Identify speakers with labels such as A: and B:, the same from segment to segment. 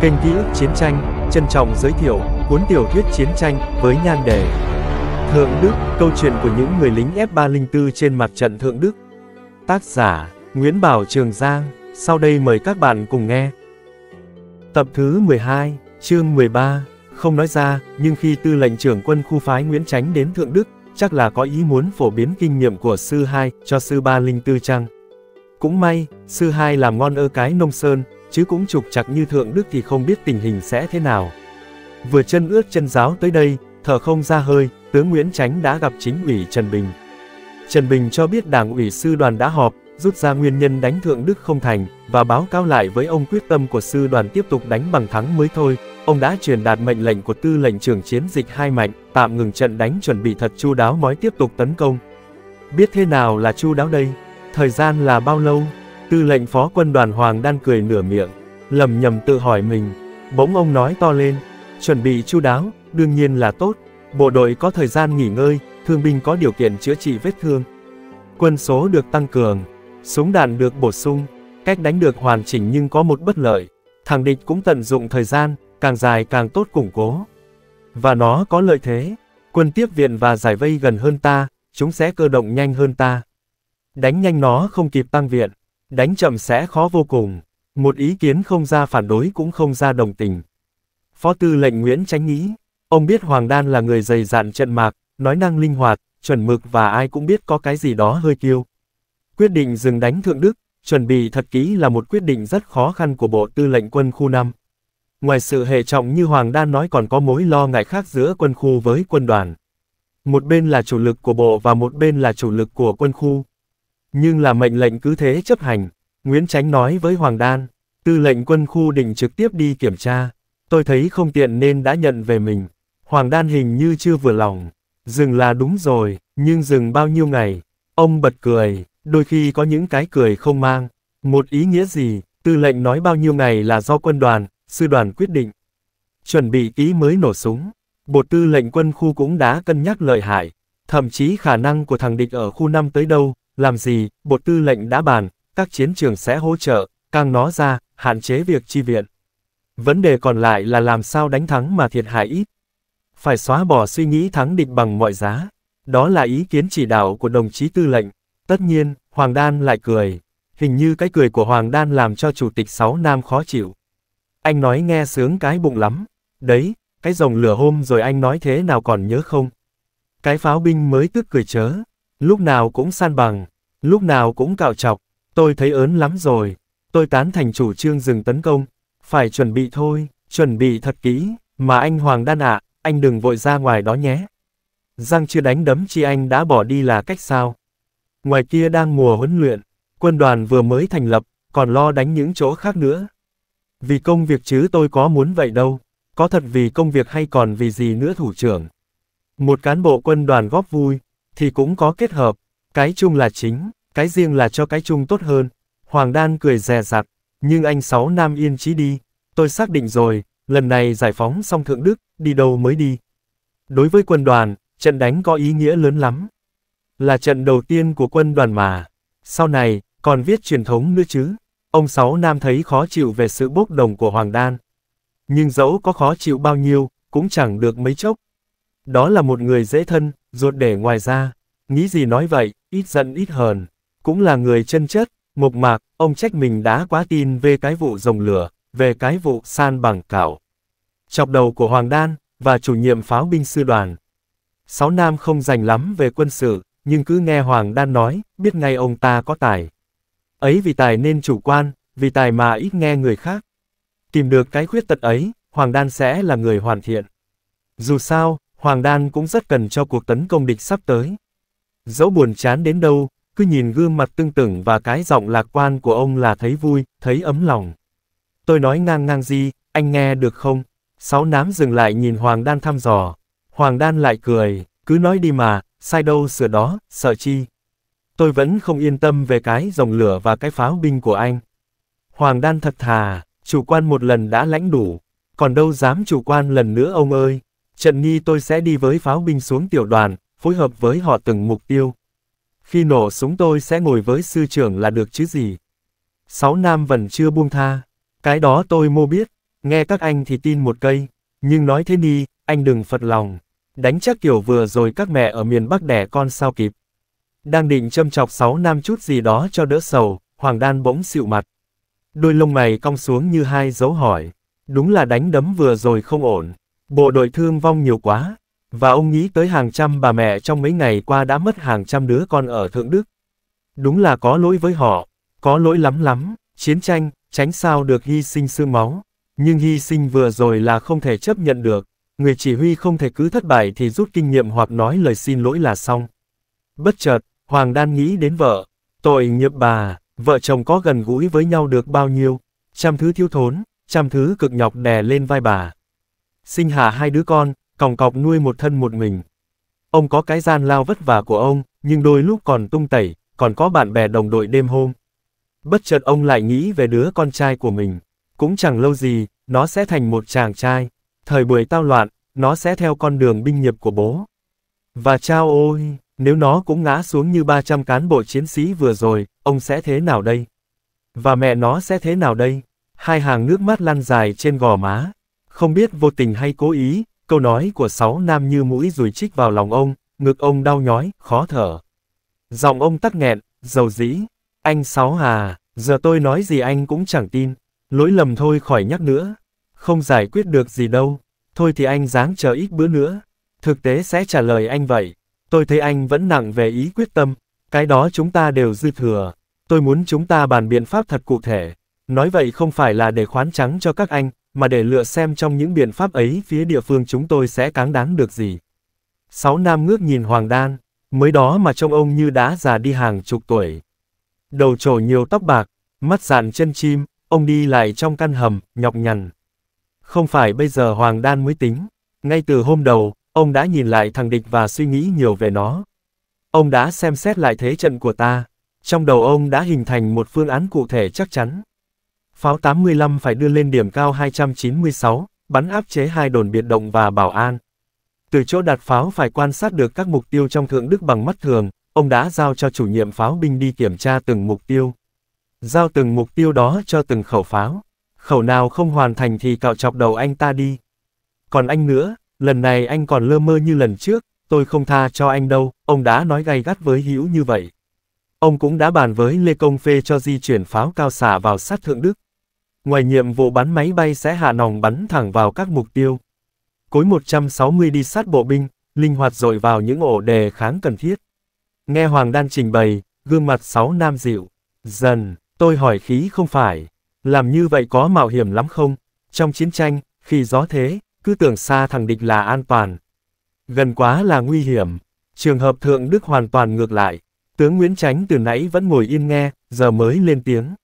A: Kênh Ký ức Chiến tranh trân trọng giới thiệu cuốn tiểu thuyết chiến tranh với nhan đề Thượng Đức, câu chuyện của những người lính F304 trên mặt trận Thượng Đức. Tác giả Nguyễn Bảo Trường Giang, sau đây mời các bạn cùng nghe. Tập thứ 12, chương 13, không nói ra, nhưng khi tư lệnh trưởng quân khu phái Nguyễn Tránh đến Thượng Đức, chắc là có ý muốn phổ biến kinh nghiệm của sư 2 cho sư 304 chăng. Cũng may, sư 2 làm ngon ơ cái nông sơn, chứ cũng trục chặt như Thượng Đức thì không biết tình hình sẽ thế nào. Vừa chân ướt chân giáo tới đây, thở không ra hơi, tướng Nguyễn Tránh đã gặp chính ủy Trần Bình. Trần Bình cho biết đảng ủy sư đoàn đã họp, rút ra nguyên nhân đánh Thượng Đức không thành, và báo cáo lại với ông quyết tâm của sư đoàn tiếp tục đánh bằng thắng mới thôi. Ông đã truyền đạt mệnh lệnh của tư lệnh trưởng chiến dịch hai mạnh, tạm ngừng trận đánh chuẩn bị thật chu đáo mới tiếp tục tấn công. Biết thế nào là chu đáo đây? Thời gian là bao lâu? Tư lệnh phó quân đoàn Hoàng Đan cười nửa miệng, lầm nhầm tự hỏi mình. Bỗng ông nói to lên, chuẩn bị chu đáo, đương nhiên là tốt. Bộ đội có thời gian nghỉ ngơi, thương binh có điều kiện chữa trị vết thương. Quân số được tăng cường, súng đạn được bổ sung, cách đánh được hoàn chỉnh nhưng có một bất lợi. Thằng địch cũng tận dụng thời gian, càng dài càng tốt củng cố. Và nó có lợi thế. Quân tiếp viện và giải vây gần hơn ta, chúng sẽ cơ động nhanh hơn ta. Đánh nhanh nó không kịp tăng viện đánh chậm sẽ khó vô cùng, một ý kiến không ra phản đối cũng không ra đồng tình. Phó tư lệnh Nguyễn Tránh nghĩ, ông biết Hoàng Đan là người dày dạn trận mạc, nói năng linh hoạt, chuẩn mực và ai cũng biết có cái gì đó hơi kiêu. Quyết định dừng đánh Thượng Đức, chuẩn bị thật kỹ là một quyết định rất khó khăn của Bộ Tư lệnh quân khu 5. Ngoài sự hệ trọng như Hoàng Đan nói còn có mối lo ngại khác giữa quân khu với quân đoàn. Một bên là chủ lực của bộ và một bên là chủ lực của quân khu, nhưng là mệnh lệnh cứ thế chấp hành, Nguyễn Tránh nói với Hoàng Đan, tư lệnh quân khu định trực tiếp đi kiểm tra, tôi thấy không tiện nên đã nhận về mình. Hoàng Đan hình như chưa vừa lòng, dừng là đúng rồi, nhưng dừng bao nhiêu ngày, ông bật cười, đôi khi có những cái cười không mang, một ý nghĩa gì, tư lệnh nói bao nhiêu ngày là do quân đoàn, sư đoàn quyết định. Chuẩn bị ký mới nổ súng, bộ tư lệnh quân khu cũng đã cân nhắc lợi hại, thậm chí khả năng của thằng địch ở khu 5 tới đâu, làm gì, Bộ Tư lệnh đã bàn, các chiến trường sẽ hỗ trợ, càng nó ra, hạn chế việc chi viện. Vấn đề còn lại là làm sao đánh thắng mà thiệt hại ít. Phải xóa bỏ suy nghĩ thắng địch bằng mọi giá. Đó là ý kiến chỉ đạo của đồng chí tư lệnh. Tất nhiên, Hoàng Đan lại cười. Hình như cái cười của Hoàng Đan làm cho Chủ tịch Sáu Nam khó chịu. Anh nói nghe sướng cái bụng lắm. Đấy, cái rồng lửa hôm rồi anh nói thế nào còn nhớ không? Cái pháo binh mới tức cười chớ. Lúc nào cũng san bằng, lúc nào cũng cạo chọc, tôi thấy ớn lắm rồi. Tôi tán thành chủ trương dừng tấn công, phải chuẩn bị thôi, chuẩn bị thật kỹ, mà anh Hoàng Đan ạ, anh đừng vội ra ngoài đó nhé. Giang chưa đánh đấm chi anh đã bỏ đi là cách sao. Ngoài kia đang mùa huấn luyện, quân đoàn vừa mới thành lập, còn lo đánh những chỗ khác nữa. Vì công việc chứ tôi có muốn vậy đâu, có thật vì công việc hay còn vì gì nữa thủ trưởng. Một cán bộ quân đoàn góp vui, thì cũng có kết hợp, cái chung là chính, cái riêng là cho cái chung tốt hơn. Hoàng Đan cười dè dặt, nhưng anh Sáu Nam yên chí đi, tôi xác định rồi, lần này giải phóng xong Thượng Đức, đi đâu mới đi. Đối với quân đoàn, trận đánh có ý nghĩa lớn lắm. Là trận đầu tiên của quân đoàn mà. Sau này, còn viết truyền thống nữa chứ. Ông Sáu Nam thấy khó chịu về sự bốc đồng của Hoàng Đan. Nhưng dẫu có khó chịu bao nhiêu, cũng chẳng được mấy chốc. Đó là một người dễ thân, ruột để ngoài ra. Nghĩ gì nói vậy, ít giận ít hờn. Cũng là người chân chất, mộc mạc, ông trách mình đã quá tin về cái vụ rồng lửa, về cái vụ san bằng cảo. Chọc đầu của Hoàng Đan, và chủ nhiệm pháo binh sư đoàn. Sáu Nam không dành lắm về quân sự, nhưng cứ nghe Hoàng Đan nói, biết ngay ông ta có tài. Ấy vì tài nên chủ quan, vì tài mà ít nghe người khác. Tìm được cái khuyết tật ấy, Hoàng Đan sẽ là người hoàn thiện. Dù sao, Hoàng Đan cũng rất cần cho cuộc tấn công địch sắp tới. Dẫu buồn chán đến đâu, cứ nhìn gương mặt tương tưởng và cái giọng lạc quan của ông là thấy vui, thấy ấm lòng. Tôi nói ngang ngang gì, anh nghe được không? Sáu nám dừng lại nhìn Hoàng Đan thăm dò. Hoàng Đan lại cười, cứ nói đi mà, sai đâu sửa đó, sợ chi. Tôi vẫn không yên tâm về cái dòng lửa và cái pháo binh của anh. Hoàng Đan thật thà, chủ quan một lần đã lãnh đủ, còn đâu dám chủ quan lần nữa ông ơi. Trận nghi tôi sẽ đi với pháo binh xuống tiểu đoàn, phối hợp với họ từng mục tiêu. Khi nổ súng tôi sẽ ngồi với sư trưởng là được chứ gì. Sáu nam vẫn chưa buông tha. Cái đó tôi mô biết, nghe các anh thì tin một cây, nhưng nói thế đi, anh đừng phật lòng. Đánh chắc kiểu vừa rồi các mẹ ở miền Bắc đẻ con sao kịp. Đang định châm chọc sáu nam chút gì đó cho đỡ sầu, Hoàng Đan bỗng xịu mặt. Đôi lông mày cong xuống như hai dấu hỏi. Đúng là đánh đấm vừa rồi không ổn. Bộ đội thương vong nhiều quá, và ông nghĩ tới hàng trăm bà mẹ trong mấy ngày qua đã mất hàng trăm đứa con ở Thượng Đức. Đúng là có lỗi với họ, có lỗi lắm lắm, chiến tranh, tránh sao được hy sinh xương máu. Nhưng hy sinh vừa rồi là không thể chấp nhận được, người chỉ huy không thể cứ thất bại thì rút kinh nghiệm hoặc nói lời xin lỗi là xong. Bất chợt, Hoàng Đan nghĩ đến vợ, tội nghiệp bà, vợ chồng có gần gũi với nhau được bao nhiêu, trăm thứ thiếu thốn, trăm thứ cực nhọc đè lên vai bà. Sinh hạ hai đứa con, còng cọc nuôi một thân một mình. Ông có cái gian lao vất vả của ông, nhưng đôi lúc còn tung tẩy, còn có bạn bè đồng đội đêm hôm. Bất chợt ông lại nghĩ về đứa con trai của mình. Cũng chẳng lâu gì, nó sẽ thành một chàng trai. Thời buổi tao loạn, nó sẽ theo con đường binh nghiệp của bố. Và chao ôi, nếu nó cũng ngã xuống như 300 cán bộ chiến sĩ vừa rồi, ông sẽ thế nào đây? Và mẹ nó sẽ thế nào đây? Hai hàng nước mắt lăn dài trên gò má. Không biết vô tình hay cố ý, câu nói của sáu nam như mũi rùi chích vào lòng ông, ngực ông đau nhói, khó thở. Giọng ông tắc nghẹn, dầu dĩ. Anh sáu hà, giờ tôi nói gì anh cũng chẳng tin. Lỗi lầm thôi khỏi nhắc nữa. Không giải quyết được gì đâu. Thôi thì anh dáng chờ ít bữa nữa. Thực tế sẽ trả lời anh vậy. Tôi thấy anh vẫn nặng về ý quyết tâm. Cái đó chúng ta đều dư thừa. Tôi muốn chúng ta bàn biện pháp thật cụ thể. Nói vậy không phải là để khoán trắng cho các anh, mà để lựa xem trong những biện pháp ấy phía địa phương chúng tôi sẽ cáng đáng được gì. Sáu nam ngước nhìn Hoàng Đan, mới đó mà trông ông như đã già đi hàng chục tuổi. Đầu trổ nhiều tóc bạc, mắt dạn chân chim, ông đi lại trong căn hầm, nhọc nhằn. Không phải bây giờ Hoàng Đan mới tính, ngay từ hôm đầu, ông đã nhìn lại thằng địch và suy nghĩ nhiều về nó. Ông đã xem xét lại thế trận của ta, trong đầu ông đã hình thành một phương án cụ thể chắc chắn. Pháo 85 phải đưa lên điểm cao 296, bắn áp chế hai đồn biệt động và bảo an. Từ chỗ đặt pháo phải quan sát được các mục tiêu trong Thượng Đức bằng mắt thường, ông đã giao cho chủ nhiệm pháo binh đi kiểm tra từng mục tiêu. Giao từng mục tiêu đó cho từng khẩu pháo. Khẩu nào không hoàn thành thì cạo chọc đầu anh ta đi. Còn anh nữa, lần này anh còn lơ mơ như lần trước, tôi không tha cho anh đâu, ông đã nói gay gắt với Hữu như vậy. Ông cũng đã bàn với Lê Công Phê cho di chuyển pháo cao xả vào sát Thượng Đức. Ngoài nhiệm vụ bắn máy bay sẽ hạ nòng bắn thẳng vào các mục tiêu. Cối 160 đi sát bộ binh, linh hoạt dội vào những ổ đề kháng cần thiết. Nghe Hoàng Đan trình bày, gương mặt sáu nam dịu. Dần, tôi hỏi khí không phải. Làm như vậy có mạo hiểm lắm không? Trong chiến tranh, khi gió thế, cứ tưởng xa thằng địch là an toàn. Gần quá là nguy hiểm. Trường hợp Thượng Đức hoàn toàn ngược lại. Tướng Nguyễn Tránh từ nãy vẫn ngồi yên nghe, giờ mới lên tiếng.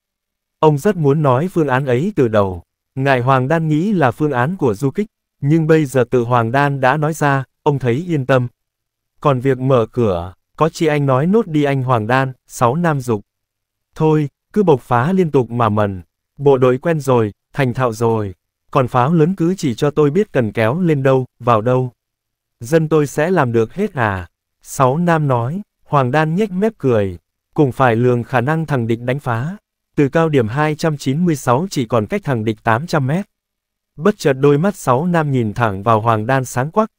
A: Ông rất muốn nói phương án ấy từ đầu. Ngài Hoàng Đan nghĩ là phương án của du kích, nhưng bây giờ tự Hoàng Đan đã nói ra, ông thấy yên tâm. Còn việc mở cửa, có chi anh nói nốt đi anh Hoàng Đan, sáu nam dục. Thôi, cứ bộc phá liên tục mà mần. Bộ đội quen rồi, thành thạo rồi. Còn pháo lớn cứ chỉ cho tôi biết cần kéo lên đâu, vào đâu. Dân tôi sẽ làm được hết à? Sáu nam nói, Hoàng Đan nhếch mép cười. Cùng phải lường khả năng thằng địch đánh phá từ cao điểm 296 chỉ còn cách thằng địch 800 mét. Bất chợt đôi mắt sáu nam nhìn thẳng vào Hoàng Đan sáng quắc.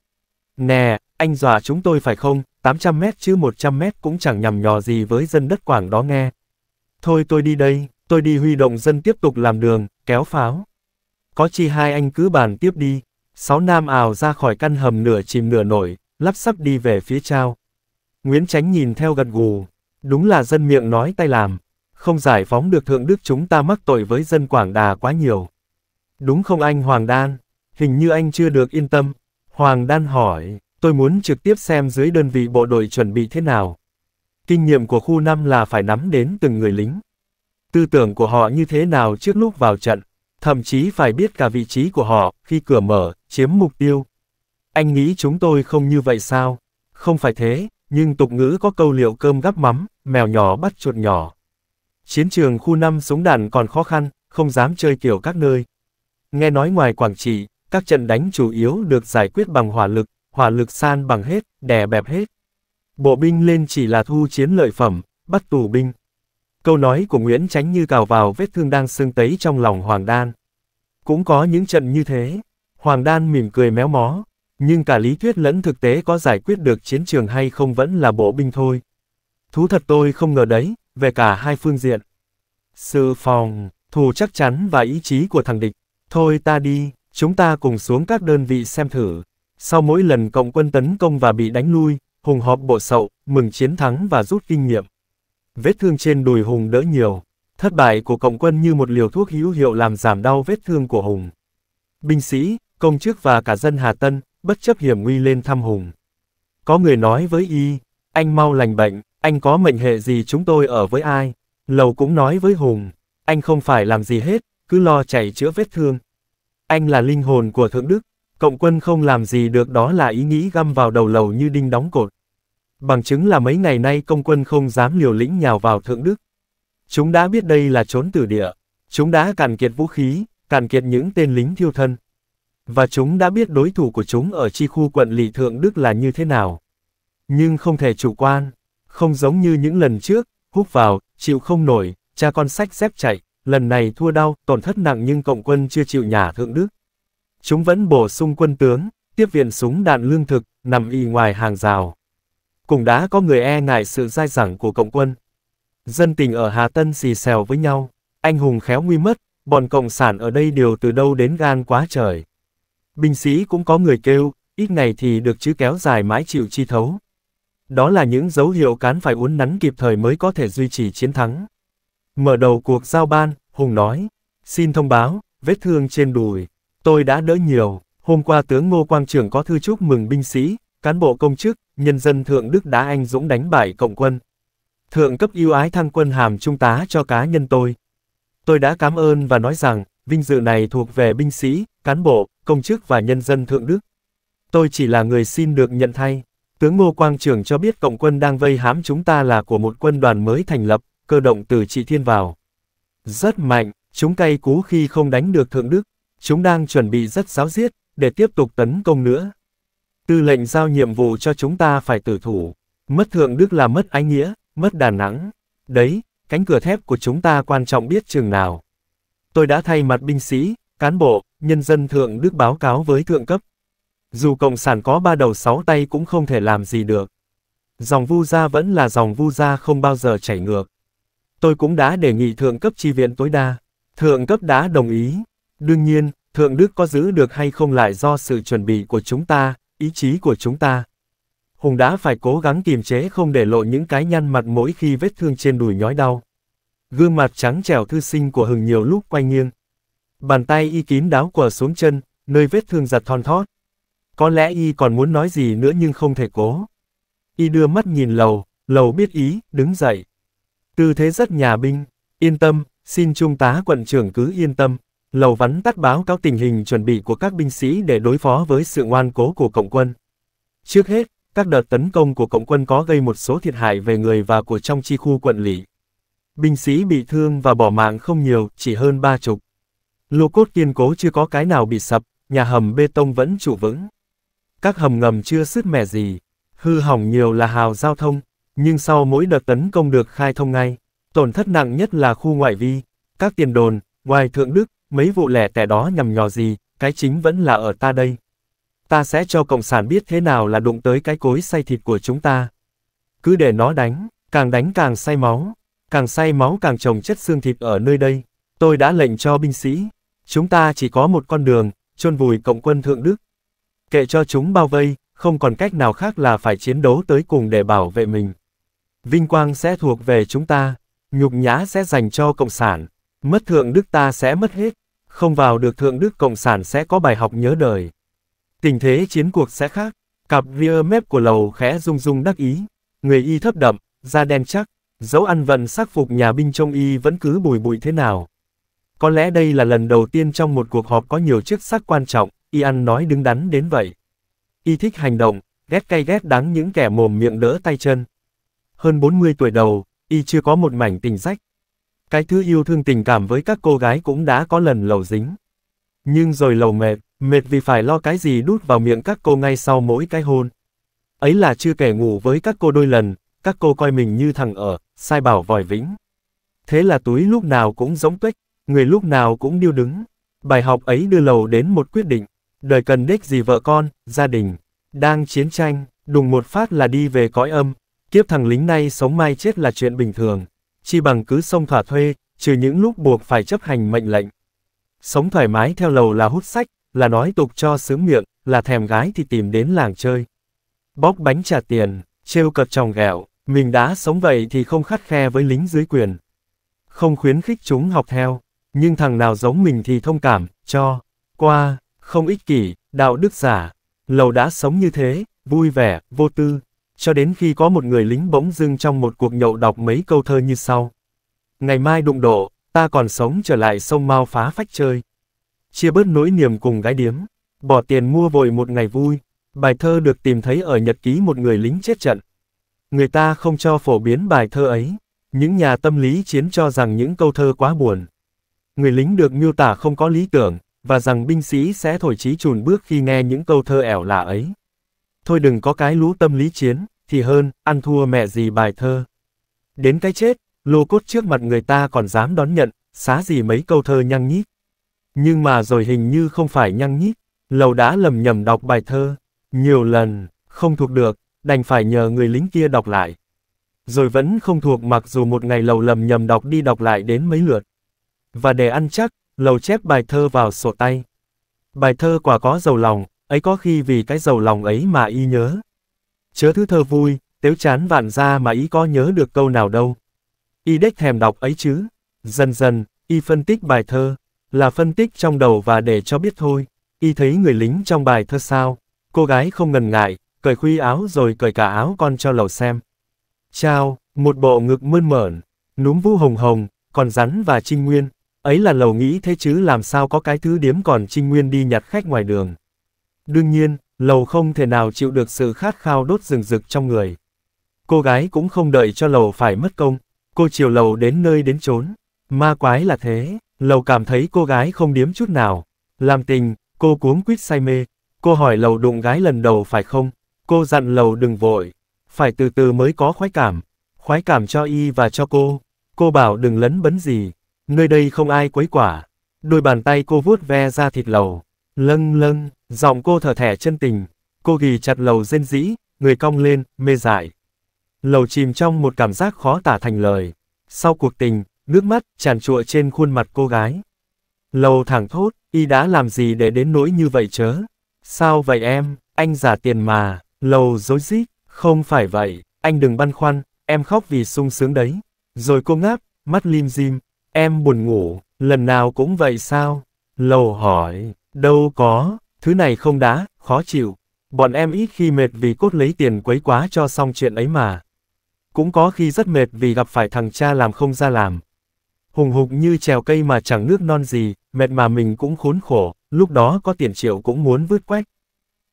A: Nè, anh dọa chúng tôi phải không, 800 mét chứ 100 mét cũng chẳng nhằm nhò gì với dân đất Quảng đó nghe. Thôi tôi đi đây, tôi đi huy động dân tiếp tục làm đường, kéo pháo. Có chi hai anh cứ bàn tiếp đi. Sáu nam ào ra khỏi căn hầm nửa chìm nửa nổi, lắp sắp đi về phía trao. Nguyễn Tránh nhìn theo gật gù. Đúng là dân miệng nói tay làm không giải phóng được thượng đức chúng ta mắc tội với dân Quảng Đà quá nhiều. Đúng không anh Hoàng Đan? Hình như anh chưa được yên tâm. Hoàng Đan hỏi, tôi muốn trực tiếp xem dưới đơn vị bộ đội chuẩn bị thế nào. Kinh nghiệm của khu 5 là phải nắm đến từng người lính. Tư tưởng của họ như thế nào trước lúc vào trận, thậm chí phải biết cả vị trí của họ khi cửa mở, chiếm mục tiêu. Anh nghĩ chúng tôi không như vậy sao? Không phải thế, nhưng tục ngữ có câu liệu cơm gắp mắm, mèo nhỏ bắt chuột nhỏ. Chiến trường khu 5 súng đạn còn khó khăn, không dám chơi kiểu các nơi. Nghe nói ngoài Quảng Trị, các trận đánh chủ yếu được giải quyết bằng hỏa lực, hỏa lực san bằng hết, đè bẹp hết. Bộ binh lên chỉ là thu chiến lợi phẩm, bắt tù binh. Câu nói của Nguyễn Tránh như cào vào vết thương đang sưng tấy trong lòng Hoàng Đan. Cũng có những trận như thế. Hoàng Đan mỉm cười méo mó, nhưng cả lý thuyết lẫn thực tế có giải quyết được chiến trường hay không vẫn là bộ binh thôi. Thú thật tôi không ngờ đấy, về cả hai phương diện. Sự phòng, thù chắc chắn và ý chí của thằng địch. Thôi ta đi, chúng ta cùng xuống các đơn vị xem thử. Sau mỗi lần cộng quân tấn công và bị đánh lui, Hùng họp bộ sậu, mừng chiến thắng và rút kinh nghiệm. Vết thương trên đùi Hùng đỡ nhiều. Thất bại của cộng quân như một liều thuốc hữu hiệu làm giảm đau vết thương của Hùng. Binh sĩ, công chức và cả dân Hà Tân, bất chấp hiểm nguy lên thăm Hùng. Có người nói với y, anh mau lành bệnh, anh có mệnh hệ gì chúng tôi ở với ai? Lầu cũng nói với Hùng, anh không phải làm gì hết, cứ lo chảy chữa vết thương. Anh là linh hồn của Thượng Đức, cộng quân không làm gì được đó là ý nghĩ găm vào đầu lầu như đinh đóng cột. Bằng chứng là mấy ngày nay công quân không dám liều lĩnh nhào vào Thượng Đức. Chúng đã biết đây là trốn tử địa, chúng đã cạn kiệt vũ khí, cạn kiệt những tên lính thiêu thân. Và chúng đã biết đối thủ của chúng ở chi khu quận lỵ Thượng Đức là như thế nào. Nhưng không thể chủ quan, không giống như những lần trước, hút vào, chịu không nổi, cha con sách dép chạy, lần này thua đau, tổn thất nặng nhưng cộng quân chưa chịu nhả thượng đức. Chúng vẫn bổ sung quân tướng, tiếp viện súng đạn lương thực, nằm y ngoài hàng rào. Cùng đã có người e ngại sự dai dẳng của cộng quân. Dân tình ở Hà Tân xì xèo với nhau, anh hùng khéo nguy mất, bọn cộng sản ở đây đều từ đâu đến gan quá trời. Binh sĩ cũng có người kêu, ít ngày thì được chứ kéo dài mãi chịu chi thấu. Đó là những dấu hiệu cán phải uốn nắn kịp thời mới có thể duy trì chiến thắng. Mở đầu cuộc giao ban, Hùng nói, xin thông báo, vết thương trên đùi, tôi đã đỡ nhiều, hôm qua tướng Ngô Quang Trường có thư chúc mừng binh sĩ, cán bộ công chức, nhân dân Thượng Đức đã anh dũng đánh bại cộng quân. Thượng cấp yêu ái thăng quân hàm trung tá cho cá nhân tôi. Tôi đã cảm ơn và nói rằng, vinh dự này thuộc về binh sĩ, cán bộ, công chức và nhân dân Thượng Đức. Tôi chỉ là người xin được nhận thay. Tướng Ngô Quang Trường cho biết cộng quân đang vây hãm chúng ta là của một quân đoàn mới thành lập, cơ động từ Trị Thiên vào. Rất mạnh, chúng cay cú khi không đánh được Thượng Đức, chúng đang chuẩn bị rất giáo diết, để tiếp tục tấn công nữa. Tư lệnh giao nhiệm vụ cho chúng ta phải tử thủ, mất Thượng Đức là mất Ái Nghĩa, mất Đà Nẵng. Đấy, cánh cửa thép của chúng ta quan trọng biết chừng nào. Tôi đã thay mặt binh sĩ, cán bộ, nhân dân Thượng Đức báo cáo với Thượng cấp, dù Cộng sản có ba đầu sáu tay cũng không thể làm gì được. Dòng vu gia vẫn là dòng vu gia không bao giờ chảy ngược. Tôi cũng đã đề nghị thượng cấp chi viện tối đa. Thượng cấp đã đồng ý. Đương nhiên, Thượng Đức có giữ được hay không lại do sự chuẩn bị của chúng ta, ý chí của chúng ta. Hùng đã phải cố gắng kiềm chế không để lộ những cái nhăn mặt mỗi khi vết thương trên đùi nhói đau. Gương mặt trắng trẻo thư sinh của Hưng nhiều lúc quay nghiêng. Bàn tay y kín đáo quờ xuống chân, nơi vết thương giật thon thót. Có lẽ y còn muốn nói gì nữa nhưng không thể cố. Y đưa mắt nhìn lầu, lầu biết ý, đứng dậy. Tư thế rất nhà binh, yên tâm, xin trung tá quận trưởng cứ yên tâm. Lầu vắn tắt báo cáo tình hình chuẩn bị của các binh sĩ để đối phó với sự ngoan cố của Cộng quân. Trước hết, các đợt tấn công của Cộng quân có gây một số thiệt hại về người và của trong chi khu quận lỵ. Binh sĩ bị thương và bỏ mạng không nhiều, chỉ hơn ba chục. Lô cốt kiên cố chưa có cái nào bị sập, nhà hầm bê tông vẫn trụ vững các hầm ngầm chưa sứt mẻ gì. Hư hỏng nhiều là hào giao thông, nhưng sau mỗi đợt tấn công được khai thông ngay, tổn thất nặng nhất là khu ngoại vi, các tiền đồn, ngoài Thượng Đức, mấy vụ lẻ tẻ đó nhằm nhò gì, cái chính vẫn là ở ta đây. Ta sẽ cho Cộng sản biết thế nào là đụng tới cái cối say thịt của chúng ta. Cứ để nó đánh, càng đánh càng say máu, càng say máu càng trồng chất xương thịt ở nơi đây. Tôi đã lệnh cho binh sĩ, chúng ta chỉ có một con đường, chôn vùi Cộng quân Thượng Đức. Kệ cho chúng bao vây, không còn cách nào khác là phải chiến đấu tới cùng để bảo vệ mình. Vinh quang sẽ thuộc về chúng ta, nhục nhã sẽ dành cho Cộng sản, mất Thượng Đức ta sẽ mất hết, không vào được Thượng Đức Cộng sản sẽ có bài học nhớ đời. Tình thế chiến cuộc sẽ khác, cặp rear mép của lầu khẽ rung rung đắc ý, người y thấp đậm, da đen chắc, dấu ăn vận sắc phục nhà binh trông y vẫn cứ bùi bụi thế nào. Có lẽ đây là lần đầu tiên trong một cuộc họp có nhiều chức sắc quan trọng, y ăn nói đứng đắn đến vậy. Y thích hành động, ghét cay ghét đắng những kẻ mồm miệng đỡ tay chân. Hơn 40 tuổi đầu, y chưa có một mảnh tình sách. Cái thứ yêu thương tình cảm với các cô gái cũng đã có lần lầu dính. Nhưng rồi lầu mệt, mệt vì phải lo cái gì đút vào miệng các cô ngay sau mỗi cái hôn. Ấy là chưa kẻ ngủ với các cô đôi lần, các cô coi mình như thằng ở, sai bảo vòi vĩnh. Thế là túi lúc nào cũng giống tuếch, người lúc nào cũng điêu đứng. Bài học ấy đưa lầu đến một quyết định đời cần đích gì vợ con, gia đình, đang chiến tranh, đùng một phát là đi về cõi âm, kiếp thằng lính nay sống mai chết là chuyện bình thường, chi bằng cứ xông thỏa thuê, trừ những lúc buộc phải chấp hành mệnh lệnh. Sống thoải mái theo lầu là hút sách, là nói tục cho sướng miệng, là thèm gái thì tìm đến làng chơi. Bóc bánh trả tiền, trêu cợt chồng ghẹo, mình đã sống vậy thì không khắt khe với lính dưới quyền. Không khuyến khích chúng học theo, nhưng thằng nào giống mình thì thông cảm, cho, qua không ích kỷ, đạo đức giả. Lầu đã sống như thế, vui vẻ, vô tư, cho đến khi có một người lính bỗng dưng trong một cuộc nhậu đọc mấy câu thơ như sau. Ngày mai đụng độ, ta còn sống trở lại sông mau phá phách chơi. Chia bớt nỗi niềm cùng gái điếm, bỏ tiền mua vội một ngày vui, bài thơ được tìm thấy ở nhật ký một người lính chết trận. Người ta không cho phổ biến bài thơ ấy, những nhà tâm lý chiến cho rằng những câu thơ quá buồn. Người lính được miêu tả không có lý tưởng, và rằng binh sĩ sẽ thổi chí chùn bước khi nghe những câu thơ ẻo lả ấy. Thôi đừng có cái lũ tâm lý chiến, thì hơn, ăn thua mẹ gì bài thơ. Đến cái chết, lô cốt trước mặt người ta còn dám đón nhận, xá gì mấy câu thơ nhăng nhít. Nhưng mà rồi hình như không phải nhăng nhít, lầu đã lầm nhầm đọc bài thơ, nhiều lần, không thuộc được, đành phải nhờ người lính kia đọc lại. Rồi vẫn không thuộc mặc dù một ngày lầu lầm nhầm đọc đi đọc lại đến mấy lượt. Và để ăn chắc, Lầu chép bài thơ vào sổ tay. Bài thơ quả có giàu lòng, ấy có khi vì cái giàu lòng ấy mà y nhớ. Chớ thứ thơ vui, tếu chán vạn ra mà ý có nhớ được câu nào đâu. Y đếch thèm đọc ấy chứ. Dần dần, y phân tích bài thơ, là phân tích trong đầu và để cho biết thôi. Y thấy người lính trong bài thơ sao, cô gái không ngần ngại, cởi khuy áo rồi cởi cả áo con cho lầu xem. Chào, một bộ ngực mơn mởn, núm vũ hồng hồng, còn rắn và trinh nguyên, Ấy là lầu nghĩ thế chứ làm sao có cái thứ điếm còn trinh nguyên đi nhặt khách ngoài đường. Đương nhiên, lầu không thể nào chịu được sự khát khao đốt rừng rực trong người. Cô gái cũng không đợi cho lầu phải mất công, cô chiều lầu đến nơi đến chốn. Ma quái là thế, lầu cảm thấy cô gái không điếm chút nào. Làm tình, cô cuống quýt say mê. Cô hỏi lầu đụng gái lần đầu phải không? Cô dặn lầu đừng vội. Phải từ từ mới có khoái cảm. Khoái cảm cho y và cho cô. Cô bảo đừng lấn bấn gì. Nơi đây không ai quấy quả. Đôi bàn tay cô vuốt ve ra thịt lầu. lân lân. giọng cô thở thẻ chân tình. Cô ghi chặt lầu rên dĩ, người cong lên, mê dại. Lầu chìm trong một cảm giác khó tả thành lời. Sau cuộc tình, nước mắt tràn trụa trên khuôn mặt cô gái. Lầu thẳng thốt, y đã làm gì để đến nỗi như vậy chớ? Sao vậy em, anh giả tiền mà, lầu dối rít, không phải vậy, anh đừng băn khoăn, em khóc vì sung sướng đấy. Rồi cô ngáp, mắt lim dim, Em buồn ngủ, lần nào cũng vậy sao? Lầu hỏi, đâu có, thứ này không đá, khó chịu. Bọn em ít khi mệt vì cốt lấy tiền quấy quá cho xong chuyện ấy mà. Cũng có khi rất mệt vì gặp phải thằng cha làm không ra làm. Hùng hục như trèo cây mà chẳng nước non gì, mệt mà mình cũng khốn khổ, lúc đó có tiền triệu cũng muốn vứt quách.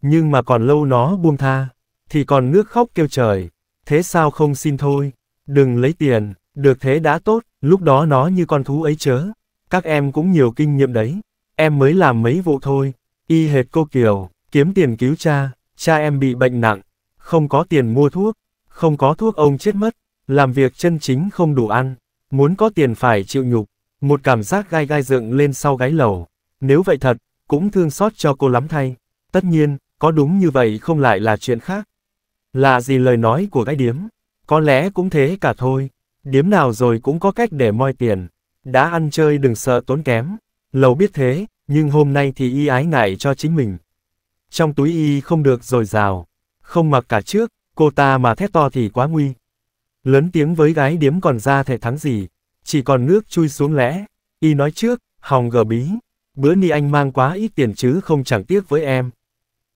A: Nhưng mà còn lâu nó buông tha, thì còn nước khóc kêu trời. Thế sao không xin thôi, đừng lấy tiền, được thế đã tốt, lúc đó nó như con thú ấy chớ. Các em cũng nhiều kinh nghiệm đấy. Em mới làm mấy vụ thôi. Y hệt cô Kiều, kiếm tiền cứu cha, cha em bị bệnh nặng. Không có tiền mua thuốc, không có thuốc ông chết mất. Làm việc chân chính không đủ ăn, muốn có tiền phải chịu nhục. Một cảm giác gai gai dựng lên sau gáy lầu. Nếu vậy thật, cũng thương xót cho cô lắm thay. Tất nhiên, có đúng như vậy không lại là chuyện khác. Là gì lời nói của gái điếm? Có lẽ cũng thế cả thôi điếm nào rồi cũng có cách để moi tiền. Đã ăn chơi đừng sợ tốn kém. Lầu biết thế, nhưng hôm nay thì y ái ngại cho chính mình. Trong túi y không được rồi rào, Không mặc cả trước, cô ta mà thét to thì quá nguy. Lớn tiếng với gái điếm còn ra thể thắng gì. Chỉ còn nước chui xuống lẽ. Y nói trước, hòng gờ bí. Bữa ni anh mang quá ít tiền chứ không chẳng tiếc với em.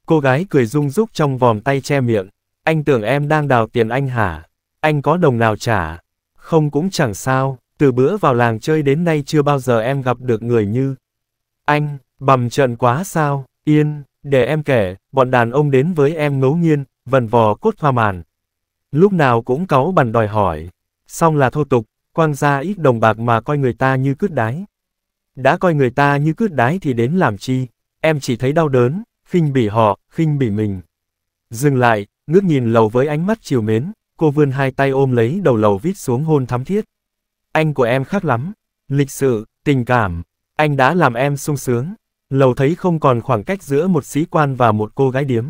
A: Cô gái cười rung rúc trong vòng tay che miệng. Anh tưởng em đang đào tiền anh hả? Anh có đồng nào trả? Không cũng chẳng sao, từ bữa vào làng chơi đến nay chưa bao giờ em gặp được người như. Anh, bầm trận quá sao, yên, để em kể, bọn đàn ông đến với em ngấu nghiên, vần vò cốt hoa màn. Lúc nào cũng cáu bằn đòi hỏi. Xong là thô tục, quang ra ít đồng bạc mà coi người ta như cứt đái. Đã coi người ta như cứt đái thì đến làm chi, em chỉ thấy đau đớn, khinh bỉ họ, khinh bỉ mình. Dừng lại, ngước nhìn lầu với ánh mắt chiều mến, cô vươn hai tay ôm lấy đầu lầu vít xuống hôn thắm thiết. Anh của em khác lắm, lịch sự, tình cảm, anh đã làm em sung sướng. Lầu thấy không còn khoảng cách giữa một sĩ quan và một cô gái điếm.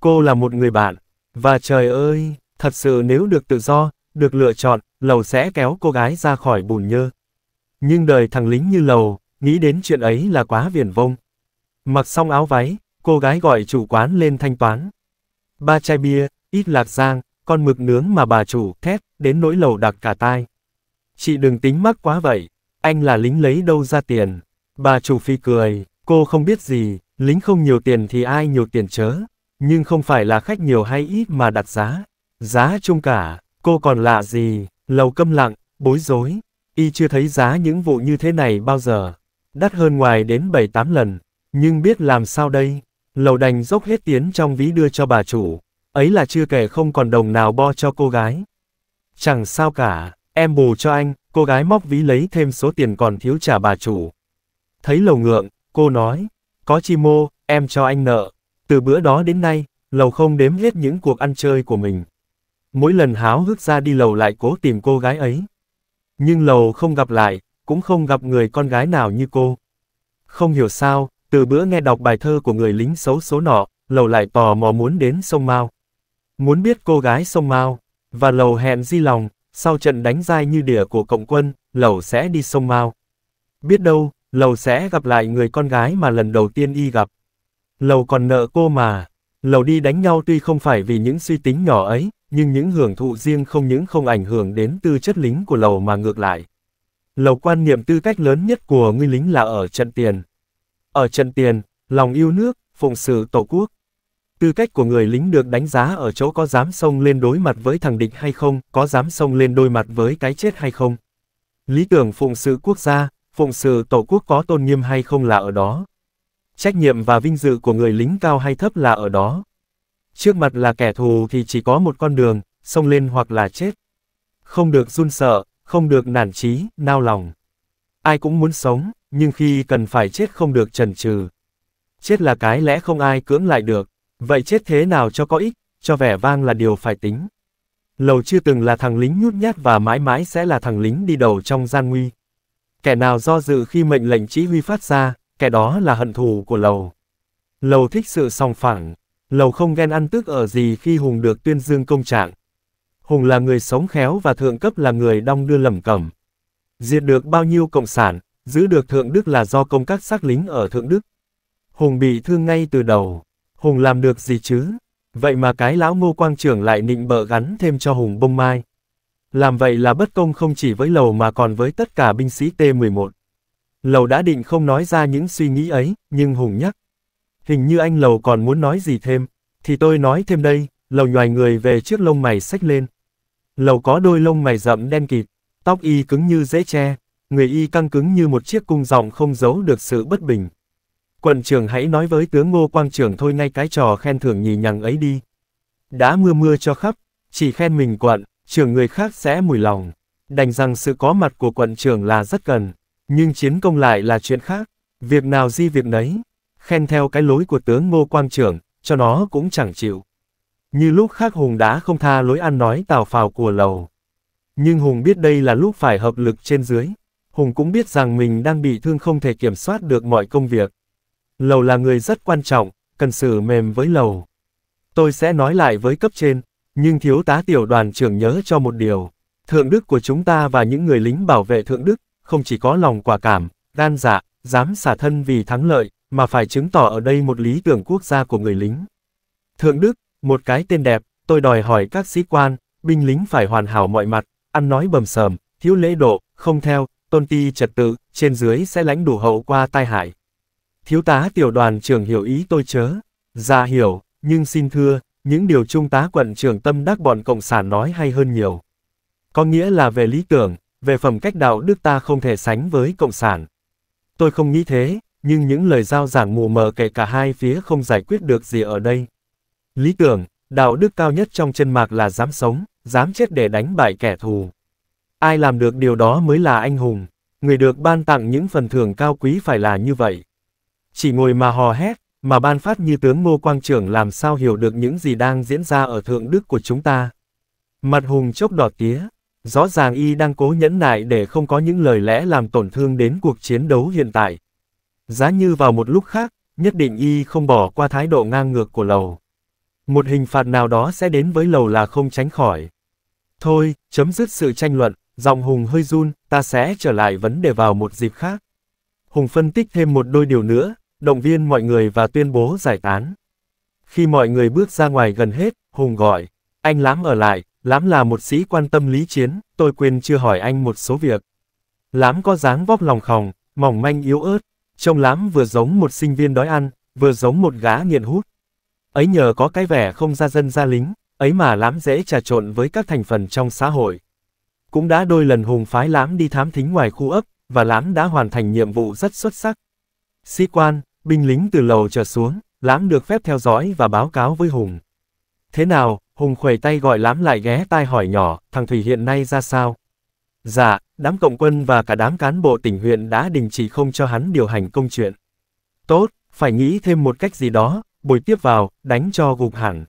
A: Cô là một người bạn, và trời ơi, thật sự nếu được tự do, được lựa chọn, lầu sẽ kéo cô gái ra khỏi bùn nhơ. Nhưng đời thằng lính như lầu, nghĩ đến chuyện ấy là quá viển vông. Mặc xong áo váy, cô gái gọi chủ quán lên thanh toán. Ba chai bia, ít lạc giang, con mực nướng mà bà chủ thét, đến nỗi lầu đặc cả tai. Chị đừng tính mắc quá vậy, anh là lính lấy đâu ra tiền. Bà chủ phi cười, cô không biết gì, lính không nhiều tiền thì ai nhiều tiền chớ, nhưng không phải là khách nhiều hay ít mà đặt giá. Giá chung cả, cô còn lạ gì, lầu câm lặng, bối rối, y chưa thấy giá những vụ như thế này bao giờ. Đắt hơn ngoài đến 7-8 lần, nhưng biết làm sao đây, lầu đành dốc hết tiến trong ví đưa cho bà chủ, ấy là chưa kể không còn đồng nào bo cho cô gái. Chẳng sao cả, em bù cho anh, cô gái móc ví lấy thêm số tiền còn thiếu trả bà chủ. Thấy lầu ngượng, cô nói, có chi mô, em cho anh nợ. Từ bữa đó đến nay, lầu không đếm hết những cuộc ăn chơi của mình. Mỗi lần háo hức ra đi lầu lại cố tìm cô gái ấy. Nhưng lầu không gặp lại, cũng không gặp người con gái nào như cô. Không hiểu sao, từ bữa nghe đọc bài thơ của người lính xấu số nọ, lầu lại tò mò muốn đến sông Mao. Muốn biết cô gái sông Mao, và Lầu hẹn di lòng, sau trận đánh dai như đỉa của cộng quân, Lầu sẽ đi sông Mao. Biết đâu, Lầu sẽ gặp lại người con gái mà lần đầu tiên y gặp. Lầu còn nợ cô mà. Lầu đi đánh nhau tuy không phải vì những suy tính nhỏ ấy, nhưng những hưởng thụ riêng không những không ảnh hưởng đến tư chất lính của lầu mà ngược lại. Lầu quan niệm tư cách lớn nhất của người lính là ở trận tiền. Ở trận tiền, lòng yêu nước, phụng sự tổ quốc, Tư cách của người lính được đánh giá ở chỗ có dám xông lên đối mặt với thằng địch hay không, có dám xông lên đối mặt với cái chết hay không. Lý tưởng phụng sự quốc gia, phụng sự tổ quốc có tôn nghiêm hay không là ở đó. Trách nhiệm và vinh dự của người lính cao hay thấp là ở đó. Trước mặt là kẻ thù thì chỉ có một con đường, xông lên hoặc là chết. Không được run sợ, không được nản chí, nao lòng. Ai cũng muốn sống, nhưng khi cần phải chết không được chần chừ. Chết là cái lẽ không ai cưỡng lại được. Vậy chết thế nào cho có ích, cho vẻ vang là điều phải tính. Lầu chưa từng là thằng lính nhút nhát và mãi mãi sẽ là thằng lính đi đầu trong gian nguy. Kẻ nào do dự khi mệnh lệnh chỉ huy phát ra, kẻ đó là hận thù của lầu. Lầu thích sự song phẳng, lầu không ghen ăn tức ở gì khi Hùng được tuyên dương công trạng. Hùng là người sống khéo và thượng cấp là người đong đưa lầm cẩm. Diệt được bao nhiêu cộng sản, giữ được thượng đức là do công các sát lính ở thượng đức. Hùng bị thương ngay từ đầu. Hùng làm được gì chứ? Vậy mà cái lão ngô quang trưởng lại nịnh bợ gắn thêm cho Hùng bông mai. Làm vậy là bất công không chỉ với lầu mà còn với tất cả binh sĩ T-11. Lầu đã định không nói ra những suy nghĩ ấy, nhưng Hùng nhắc. Hình như anh Lầu còn muốn nói gì thêm, thì tôi nói thêm đây, Lầu nhòi người về trước lông mày sách lên. Lầu có đôi lông mày rậm đen kịt, tóc y cứng như dễ tre, người y căng cứng như một chiếc cung giọng không giấu được sự bất bình. Quận trưởng hãy nói với tướng Ngô Quang trưởng thôi ngay cái trò khen thưởng nhì nhằng ấy đi. Đã mưa mưa cho khắp, chỉ khen mình quận, trưởng người khác sẽ mùi lòng. Đành rằng sự có mặt của quận trưởng là rất cần, nhưng chiến công lại là chuyện khác, việc nào di việc nấy. Khen theo cái lối của tướng Ngô Quang trưởng, cho nó cũng chẳng chịu. Như lúc khác Hùng đã không tha lối ăn nói tào phào của lầu. Nhưng Hùng biết đây là lúc phải hợp lực trên dưới. Hùng cũng biết rằng mình đang bị thương không thể kiểm soát được mọi công việc. Lầu là người rất quan trọng, cần xử mềm với lầu. Tôi sẽ nói lại với cấp trên, nhưng thiếu tá tiểu đoàn trưởng nhớ cho một điều. Thượng đức của chúng ta và những người lính bảo vệ thượng đức, không chỉ có lòng quả cảm, gan dạ, dám xả thân vì thắng lợi, mà phải chứng tỏ ở đây một lý tưởng quốc gia của người lính. Thượng đức, một cái tên đẹp, tôi đòi hỏi các sĩ quan, binh lính phải hoàn hảo mọi mặt, ăn nói bầm sờm, thiếu lễ độ, không theo, tôn ti trật tự, trên dưới sẽ lãnh đủ hậu qua tai hại. Thiếu tá tiểu đoàn trưởng hiểu ý tôi chớ. Dạ hiểu, nhưng xin thưa, những điều trung tá quận trưởng tâm đắc bọn Cộng sản nói hay hơn nhiều. Có nghĩa là về lý tưởng, về phẩm cách đạo đức ta không thể sánh với Cộng sản. Tôi không nghĩ thế, nhưng những lời giao giảng mù mờ kể cả hai phía không giải quyết được gì ở đây. Lý tưởng, đạo đức cao nhất trong chân mạc là dám sống, dám chết để đánh bại kẻ thù. Ai làm được điều đó mới là anh hùng, người được ban tặng những phần thưởng cao quý phải là như vậy. Chỉ ngồi mà hò hét, mà ban phát như tướng Ngô Quang Trưởng làm sao hiểu được những gì đang diễn ra ở Thượng Đức của chúng ta. Mặt Hùng chốc đỏ tía, rõ ràng y đang cố nhẫn nại để không có những lời lẽ làm tổn thương đến cuộc chiến đấu hiện tại. Giá như vào một lúc khác, nhất định y không bỏ qua thái độ ngang ngược của lầu. Một hình phạt nào đó sẽ đến với lầu là không tránh khỏi. Thôi, chấm dứt sự tranh luận, giọng Hùng hơi run, ta sẽ trở lại vấn đề vào một dịp khác. Hùng phân tích thêm một đôi điều nữa, động viên mọi người và tuyên bố giải tán. Khi mọi người bước ra ngoài gần hết, Hùng gọi, anh Lám ở lại, Lám là một sĩ quan tâm lý chiến, tôi quên chưa hỏi anh một số việc. Lám có dáng vóc lòng khòng, mỏng manh yếu ớt, trông Lám vừa giống một sinh viên đói ăn, vừa giống một gã nghiện hút. Ấy nhờ có cái vẻ không ra dân ra lính, ấy mà Lám dễ trà trộn với các thành phần trong xã hội. Cũng đã đôi lần Hùng phái Lám đi thám thính ngoài khu ấp, và Lám đã hoàn thành nhiệm vụ rất xuất sắc. Sĩ quan, binh lính từ lầu trở xuống, Lãm được phép theo dõi và báo cáo với Hùng. Thế nào, Hùng khuỷu tay gọi Lãm lại ghé tai hỏi nhỏ, thằng Thủy hiện nay ra sao? Dạ, đám cộng quân và cả đám cán bộ tỉnh huyện đã đình chỉ không cho hắn điều hành công chuyện. Tốt, phải nghĩ thêm một cách gì đó, bồi tiếp vào, đánh cho gục hẳn.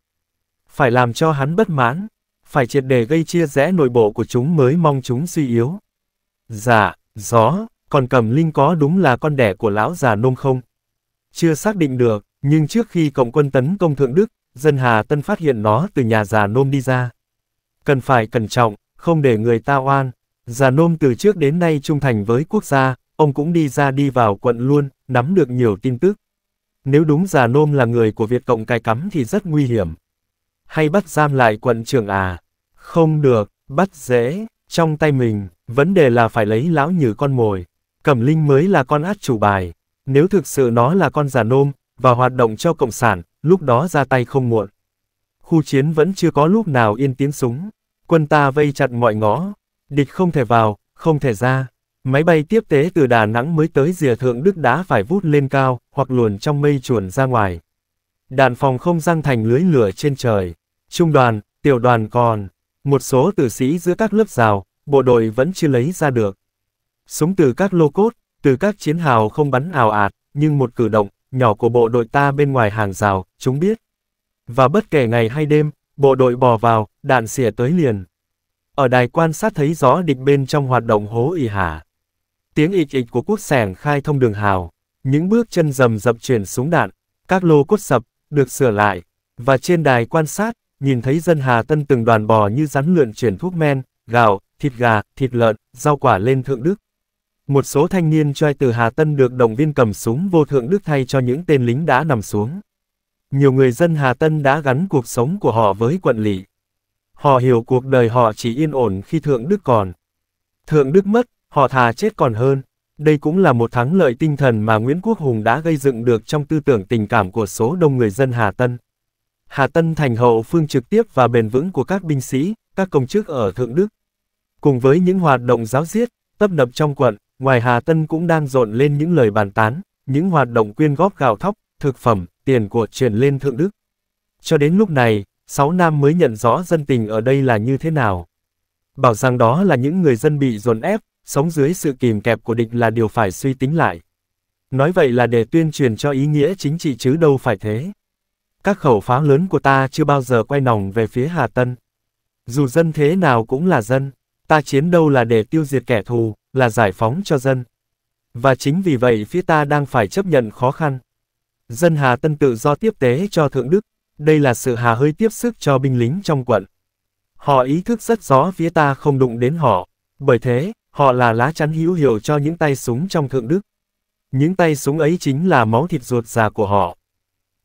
A: Phải làm cho hắn bất mãn, phải triệt để gây chia rẽ nội bộ của chúng mới mong chúng suy yếu. Dạ, gió, còn cầm linh có đúng là con đẻ của lão già nôm không? Chưa xác định được, nhưng trước khi cộng quân tấn công Thượng Đức, dân Hà Tân phát hiện nó từ nhà già nôm đi ra. Cần phải cẩn trọng, không để người ta oan. Già nôm từ trước đến nay trung thành với quốc gia, ông cũng đi ra đi vào quận luôn, nắm được nhiều tin tức. Nếu đúng già nôm là người của Việt Cộng cài cắm thì rất nguy hiểm. Hay bắt giam lại quận trưởng à? Không được, bắt dễ, trong tay mình, vấn đề là phải lấy lão như con mồi. Cẩm Linh mới là con át chủ bài. Nếu thực sự nó là con giả nôm, và hoạt động cho Cộng sản, lúc đó ra tay không muộn. Khu chiến vẫn chưa có lúc nào yên tiếng súng. Quân ta vây chặt mọi ngõ. Địch không thể vào, không thể ra. Máy bay tiếp tế từ Đà Nẵng mới tới rìa thượng Đức đã phải vút lên cao, hoặc luồn trong mây chuồn ra ngoài. Đạn phòng không răng thành lưới lửa trên trời. Trung đoàn, tiểu đoàn còn. Một số tử sĩ giữa các lớp rào, bộ đội vẫn chưa lấy ra được. Súng từ các lô cốt, từ các chiến hào không bắn ào ạt, nhưng một cử động, nhỏ của bộ đội ta bên ngoài hàng rào, chúng biết. Và bất kể ngày hay đêm, bộ đội bò vào, đạn xỉa tới liền. Ở đài quan sát thấy rõ địch bên trong hoạt động hố ỉ hả. Tiếng ịch ịch của quốc sẻng khai thông đường hào. Những bước chân rầm dập chuyển súng đạn, các lô cốt sập, được sửa lại. Và trên đài quan sát, nhìn thấy dân Hà Tân từng đoàn bò như rắn lượn chuyển thuốc men, gạo, thịt gà, thịt lợn, rau quả lên Thượng Đức. Một số thanh niên trai từ Hà Tân được động viên cầm súng vô thượng đức thay cho những tên lính đã nằm xuống. Nhiều người dân Hà Tân đã gắn cuộc sống của họ với quận lỵ. Họ hiểu cuộc đời họ chỉ yên ổn khi Thượng Đức còn. Thượng Đức mất, họ thà chết còn hơn. Đây cũng là một thắng lợi tinh thần mà Nguyễn Quốc Hùng đã gây dựng được trong tư tưởng tình cảm của số đông người dân Hà Tân. Hà Tân thành hậu phương trực tiếp và bền vững của các binh sĩ, các công chức ở Thượng Đức. Cùng với những hoạt động giáo diết, tấp nập trong quận, Ngoài Hà Tân cũng đang rộn lên những lời bàn tán, những hoạt động quyên góp gạo thóc, thực phẩm, tiền của truyền lên Thượng Đức. Cho đến lúc này, sáu nam mới nhận rõ dân tình ở đây là như thế nào. Bảo rằng đó là những người dân bị dồn ép, sống dưới sự kìm kẹp của địch là điều phải suy tính lại. Nói vậy là để tuyên truyền cho ý nghĩa chính trị chứ đâu phải thế. Các khẩu pháo lớn của ta chưa bao giờ quay nòng về phía Hà Tân. Dù dân thế nào cũng là dân. Ta chiến đâu là để tiêu diệt kẻ thù, là giải phóng cho dân. Và chính vì vậy phía ta đang phải chấp nhận khó khăn. Dân Hà Tân tự do tiếp tế cho Thượng Đức, đây là sự hà hơi tiếp sức cho binh lính trong quận. Họ ý thức rất rõ phía ta không đụng đến họ, bởi thế, họ là lá chắn hữu hiệu cho những tay súng trong Thượng Đức. Những tay súng ấy chính là máu thịt ruột già của họ.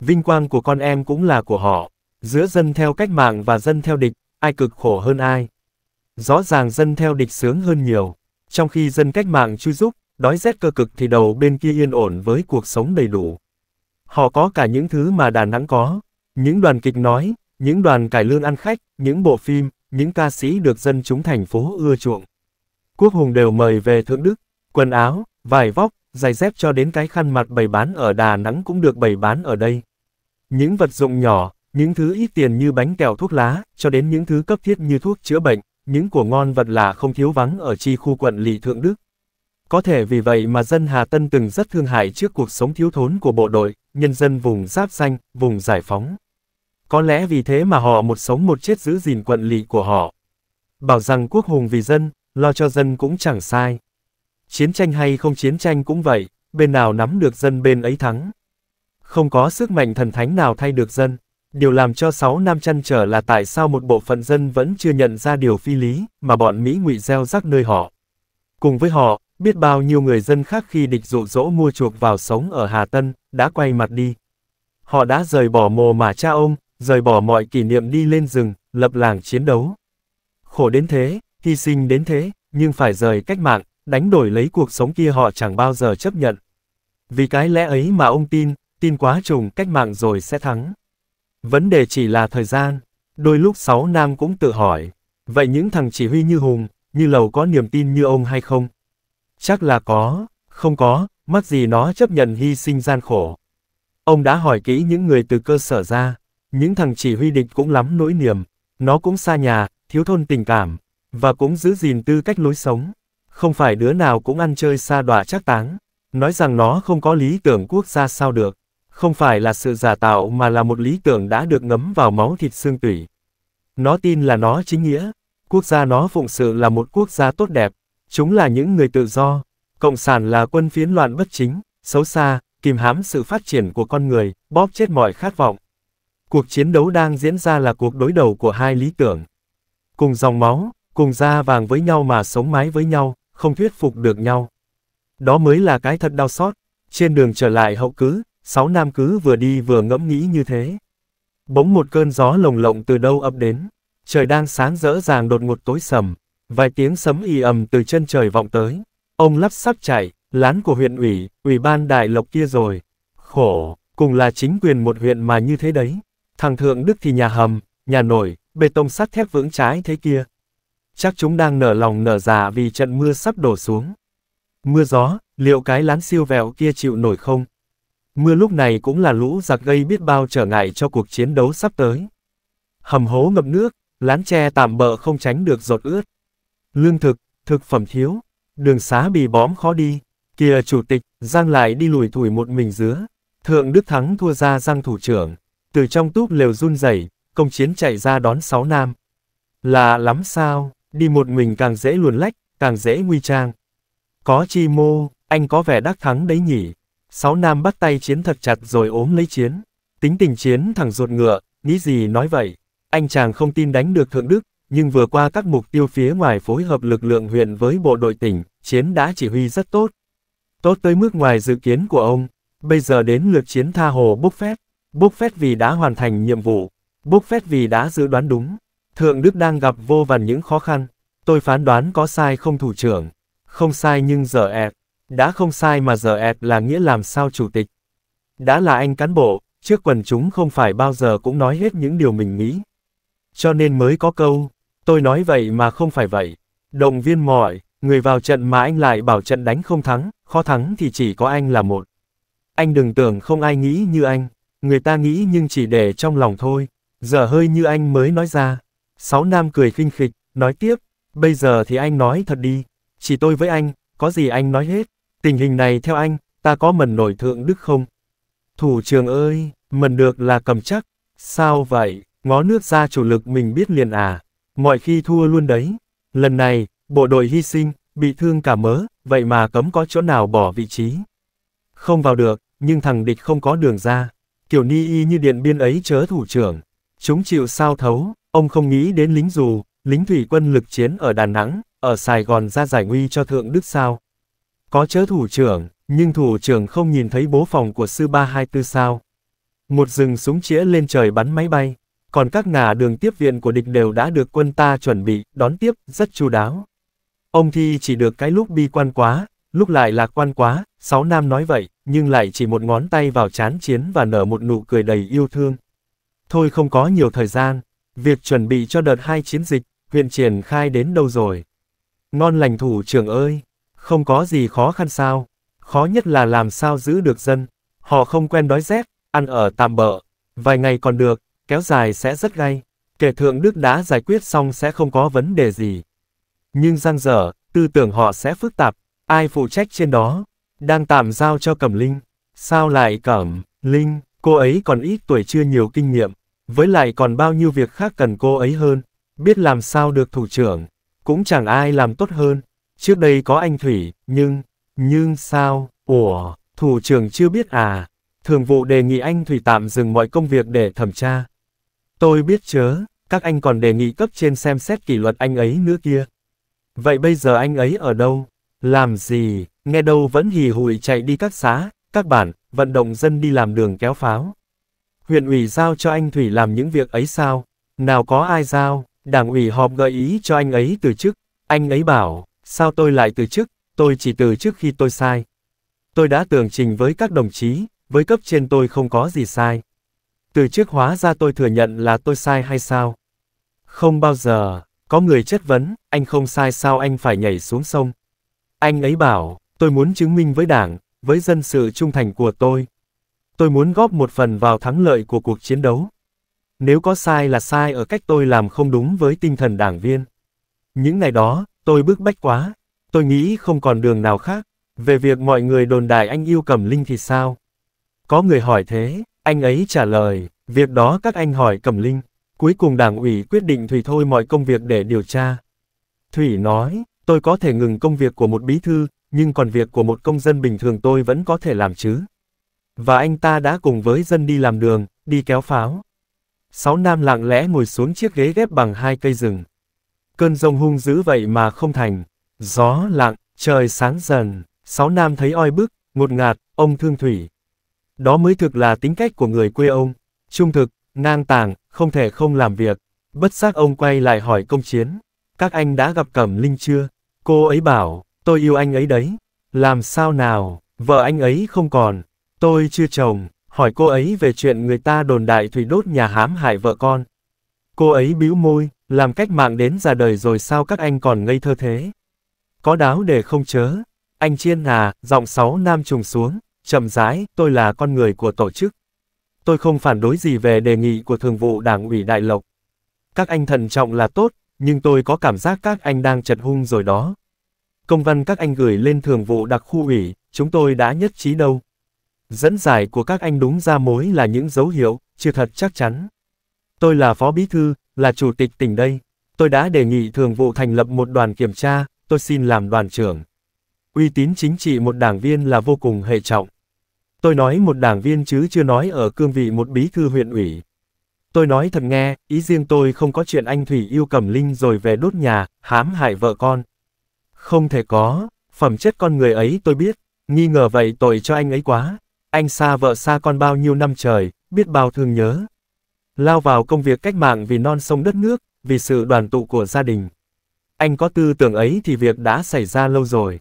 A: Vinh quang của con em cũng là của họ. Giữa dân theo cách mạng và dân theo địch, ai cực khổ hơn ai rõ ràng dân theo địch sướng hơn nhiều. Trong khi dân cách mạng chui giúp, đói rét cơ cực thì đầu bên kia yên ổn với cuộc sống đầy đủ. Họ có cả những thứ mà Đà Nẵng có, những đoàn kịch nói, những đoàn cải lương ăn khách, những bộ phim, những ca sĩ được dân chúng thành phố ưa chuộng. Quốc hùng đều mời về Thượng Đức, quần áo, vải vóc, giày dép cho đến cái khăn mặt bày bán ở Đà Nẵng cũng được bày bán ở đây. Những vật dụng nhỏ, những thứ ít tiền như bánh kẹo thuốc lá, cho đến những thứ cấp thiết như thuốc chữa bệnh những của ngon vật lạ không thiếu vắng ở chi khu quận lỵ Thượng Đức. Có thể vì vậy mà dân Hà Tân từng rất thương hại trước cuộc sống thiếu thốn của bộ đội, nhân dân vùng giáp danh, vùng giải phóng. Có lẽ vì thế mà họ một sống một chết giữ gìn quận lỵ của họ. Bảo rằng quốc hùng vì dân, lo cho dân cũng chẳng sai. Chiến tranh hay không chiến tranh cũng vậy, bên nào nắm được dân bên ấy thắng. Không có sức mạnh thần thánh nào thay được dân. Điều làm cho sáu nam chăn trở là tại sao một bộ phận dân vẫn chưa nhận ra điều phi lý mà bọn Mỹ ngụy gieo rắc nơi họ. Cùng với họ, biết bao nhiêu người dân khác khi địch dụ dỗ mua chuộc vào sống ở Hà Tân, đã quay mặt đi. Họ đã rời bỏ mồ mà cha ông, rời bỏ mọi kỷ niệm đi lên rừng, lập làng chiến đấu. Khổ đến thế, hy sinh đến thế, nhưng phải rời cách mạng, đánh đổi lấy cuộc sống kia họ chẳng bao giờ chấp nhận. Vì cái lẽ ấy mà ông tin, tin quá trùng cách mạng rồi sẽ thắng. Vấn đề chỉ là thời gian. Đôi lúc sáu nam cũng tự hỏi, vậy những thằng chỉ huy như Hùng, như Lầu có niềm tin như ông hay không? Chắc là có, không có, mắc gì nó chấp nhận hy sinh gian khổ. Ông đã hỏi kỹ những người từ cơ sở ra, những thằng chỉ huy địch cũng lắm nỗi niềm, nó cũng xa nhà, thiếu thôn tình cảm, và cũng giữ gìn tư cách lối sống. Không phải đứa nào cũng ăn chơi xa đọa chắc táng, nói rằng nó không có lý tưởng quốc gia sao được. Không phải là sự giả tạo mà là một lý tưởng đã được ngấm vào máu thịt xương tủy. Nó tin là nó chính nghĩa, quốc gia nó phụng sự là một quốc gia tốt đẹp, chúng là những người tự do, cộng sản là quân phiến loạn bất chính, xấu xa, kìm hãm sự phát triển của con người, bóp chết mọi khát vọng. Cuộc chiến đấu đang diễn ra là cuộc đối đầu của hai lý tưởng. Cùng dòng máu, cùng da vàng với nhau mà sống mái với nhau, không thuyết phục được nhau. Đó mới là cái thật đau xót. Trên đường trở lại hậu cứ, sáu nam cứ vừa đi vừa ngẫm nghĩ như thế. Bỗng một cơn gió lồng lộng từ đâu ập đến, trời đang sáng rỡ ràng đột ngột tối sầm, vài tiếng sấm y ầm từ chân trời vọng tới. Ông lắp sắp chạy, lán của huyện ủy, ủy ban đại lộc kia rồi. Khổ, cùng là chính quyền một huyện mà như thế đấy. Thằng Thượng Đức thì nhà hầm, nhà nổi, bê tông sắt thép vững trái thế kia. Chắc chúng đang nở lòng nở giả dạ vì trận mưa sắp đổ xuống. Mưa gió, liệu cái lán siêu vẹo kia chịu nổi không? Mưa lúc này cũng là lũ giặc gây biết bao trở ngại cho cuộc chiến đấu sắp tới. Hầm hố ngập nước, lán tre tạm bỡ không tránh được giọt ướt. Lương thực, thực phẩm thiếu, đường xá bị bóm khó đi. Kìa chủ tịch, Giang lại đi lùi thủi một mình dứa. Thượng Đức Thắng thua ra Giang thủ trưởng. Từ trong túp lều run rẩy, công chiến chạy ra đón sáu nam. Là lắm sao, đi một mình càng dễ luồn lách, càng dễ nguy trang. Có chi mô, anh có vẻ đắc thắng đấy nhỉ. Sáu nam bắt tay chiến thật chặt rồi ốm lấy chiến. Tính tình chiến thẳng ruột ngựa, nghĩ gì nói vậy. Anh chàng không tin đánh được Thượng Đức, nhưng vừa qua các mục tiêu phía ngoài phối hợp lực lượng huyện với bộ đội tỉnh, chiến đã chỉ huy rất tốt. Tốt tới mức ngoài dự kiến của ông. Bây giờ đến lượt chiến tha hồ bốc phép. Bốc phép vì đã hoàn thành nhiệm vụ. Bốc phép vì đã dự đoán đúng. Thượng Đức đang gặp vô vàn những khó khăn. Tôi phán đoán có sai không thủ trưởng. Không sai nhưng giờ ẹt. Đã không sai mà giờ ẹt là nghĩa làm sao chủ tịch. Đã là anh cán bộ, trước quần chúng không phải bao giờ cũng nói hết những điều mình nghĩ. Cho nên mới có câu, tôi nói vậy mà không phải vậy. Động viên mọi người vào trận mà anh lại bảo trận đánh không thắng, khó thắng thì chỉ có anh là một. Anh đừng tưởng không ai nghĩ như anh, người ta nghĩ nhưng chỉ để trong lòng thôi. Giờ hơi như anh mới nói ra. Sáu nam cười khinh khịch, nói tiếp, bây giờ thì anh nói thật đi, chỉ tôi với anh, có gì anh nói hết. Tình hình này theo anh, ta có mần nổi thượng đức không? Thủ trường ơi, mần được là cầm chắc. Sao vậy, ngó nước ra chủ lực mình biết liền à. Mọi khi thua luôn đấy. Lần này, bộ đội hy sinh, bị thương cả mớ, vậy mà cấm có chỗ nào bỏ vị trí. Không vào được, nhưng thằng địch không có đường ra. Kiểu ni y như điện biên ấy chớ thủ trưởng. Chúng chịu sao thấu, ông không nghĩ đến lính dù, lính thủy quân lực chiến ở Đà Nẵng, ở Sài Gòn ra giải nguy cho Thượng Đức sao, có chớ thủ trưởng, nhưng thủ trưởng không nhìn thấy bố phòng của sư ba hai tư sao. Một rừng súng chĩa lên trời bắn máy bay, còn các ngả đường tiếp viện của địch đều đã được quân ta chuẩn bị, đón tiếp, rất chu đáo. Ông Thi chỉ được cái lúc bi quan quá, lúc lại lạc quan quá, sáu nam nói vậy, nhưng lại chỉ một ngón tay vào chán chiến và nở một nụ cười đầy yêu thương. Thôi không có nhiều thời gian, việc chuẩn bị cho đợt hai chiến dịch, huyện triển khai đến đâu rồi? Ngon lành thủ trưởng ơi! Không có gì khó khăn sao. Khó nhất là làm sao giữ được dân. Họ không quen đói rét, ăn ở tạm bợ. Vài ngày còn được, kéo dài sẽ rất gay. Kể Thượng Đức đã giải quyết xong sẽ không có vấn đề gì. Nhưng giang dở, tư tưởng họ sẽ phức tạp. Ai phụ trách trên đó? Đang tạm giao cho Cẩm Linh. Sao lại Cẩm, Linh, cô ấy còn ít tuổi chưa nhiều kinh nghiệm. Với lại còn bao nhiêu việc khác cần cô ấy hơn. Biết làm sao được thủ trưởng. Cũng chẳng ai làm tốt hơn. Trước đây có anh Thủy, nhưng, nhưng sao, ủa, thủ trưởng chưa biết à, thường vụ đề nghị anh Thủy tạm dừng mọi công việc để thẩm tra. Tôi biết chớ, các anh còn đề nghị cấp trên xem xét kỷ luật anh ấy nữa kia. Vậy bây giờ anh ấy ở đâu? Làm gì? Nghe đâu vẫn hì hụi chạy đi các xã, các bản, vận động dân đi làm đường kéo pháo. Huyện ủy giao cho anh Thủy làm những việc ấy sao? Nào có ai giao? Đảng ủy họp gợi ý cho anh ấy từ chức. Anh ấy bảo, Sao tôi lại từ chức, tôi chỉ từ chức khi tôi sai. Tôi đã tường trình với các đồng chí, với cấp trên tôi không có gì sai. Từ chức hóa ra tôi thừa nhận là tôi sai hay sao? Không bao giờ, có người chất vấn, anh không sai sao anh phải nhảy xuống sông. Anh ấy bảo, tôi muốn chứng minh với đảng, với dân sự trung thành của tôi. Tôi muốn góp một phần vào thắng lợi của cuộc chiến đấu. Nếu có sai là sai ở cách tôi làm không đúng với tinh thần đảng viên. Những ngày đó, Tôi bức bách quá, tôi nghĩ không còn đường nào khác. Về việc mọi người đồn đại anh yêu Cẩm Linh thì sao? Có người hỏi thế, anh ấy trả lời, việc đó các anh hỏi Cẩm Linh. Cuối cùng đảng ủy quyết định Thủy thôi mọi công việc để điều tra. Thủy nói, tôi có thể ngừng công việc của một bí thư, nhưng còn việc của một công dân bình thường tôi vẫn có thể làm chứ. Và anh ta đã cùng với dân đi làm đường, đi kéo pháo. Sáu nam lặng lẽ ngồi xuống chiếc ghế ghép bằng hai cây rừng cơn rông hung dữ vậy mà không thành. Gió lặng, trời sáng dần, sáu nam thấy oi bức, ngột ngạt, ông thương thủy. Đó mới thực là tính cách của người quê ông, trung thực, ngang tàng, không thể không làm việc. Bất giác ông quay lại hỏi công chiến, các anh đã gặp Cẩm Linh chưa? Cô ấy bảo, tôi yêu anh ấy đấy. Làm sao nào, vợ anh ấy không còn, tôi chưa chồng, hỏi cô ấy về chuyện người ta đồn đại Thủy đốt nhà hám hại vợ con. Cô ấy bĩu môi, làm cách mạng đến già đời rồi sao các anh còn ngây thơ thế? Có đáo để không chớ. Anh Chiên à, giọng sáu nam trùng xuống, chậm rãi, tôi là con người của tổ chức. Tôi không phản đối gì về đề nghị của thường vụ đảng ủy Đại Lộc. Các anh thận trọng là tốt, nhưng tôi có cảm giác các anh đang chật hung rồi đó. Công văn các anh gửi lên thường vụ đặc khu ủy, chúng tôi đã nhất trí đâu. Dẫn giải của các anh đúng ra mối là những dấu hiệu, chưa thật chắc chắn. Tôi là phó bí thư, là chủ tịch tỉnh đây. Tôi đã đề nghị thường vụ thành lập một đoàn kiểm tra, tôi xin làm đoàn trưởng. Uy tín chính trị một đảng viên là vô cùng hệ trọng. Tôi nói một đảng viên chứ chưa nói ở cương vị một bí thư huyện ủy. Tôi nói thật nghe, ý riêng tôi không có chuyện anh Thủy yêu cầm Linh rồi về đốt nhà, hãm hại vợ con. Không thể có, phẩm chất con người ấy tôi biết, nghi ngờ vậy tội cho anh ấy quá. Anh xa vợ xa con bao nhiêu năm trời, biết bao thương nhớ lao vào công việc cách mạng vì non sông đất nước, vì sự đoàn tụ của gia đình. Anh có tư tưởng ấy thì việc đã xảy ra lâu rồi.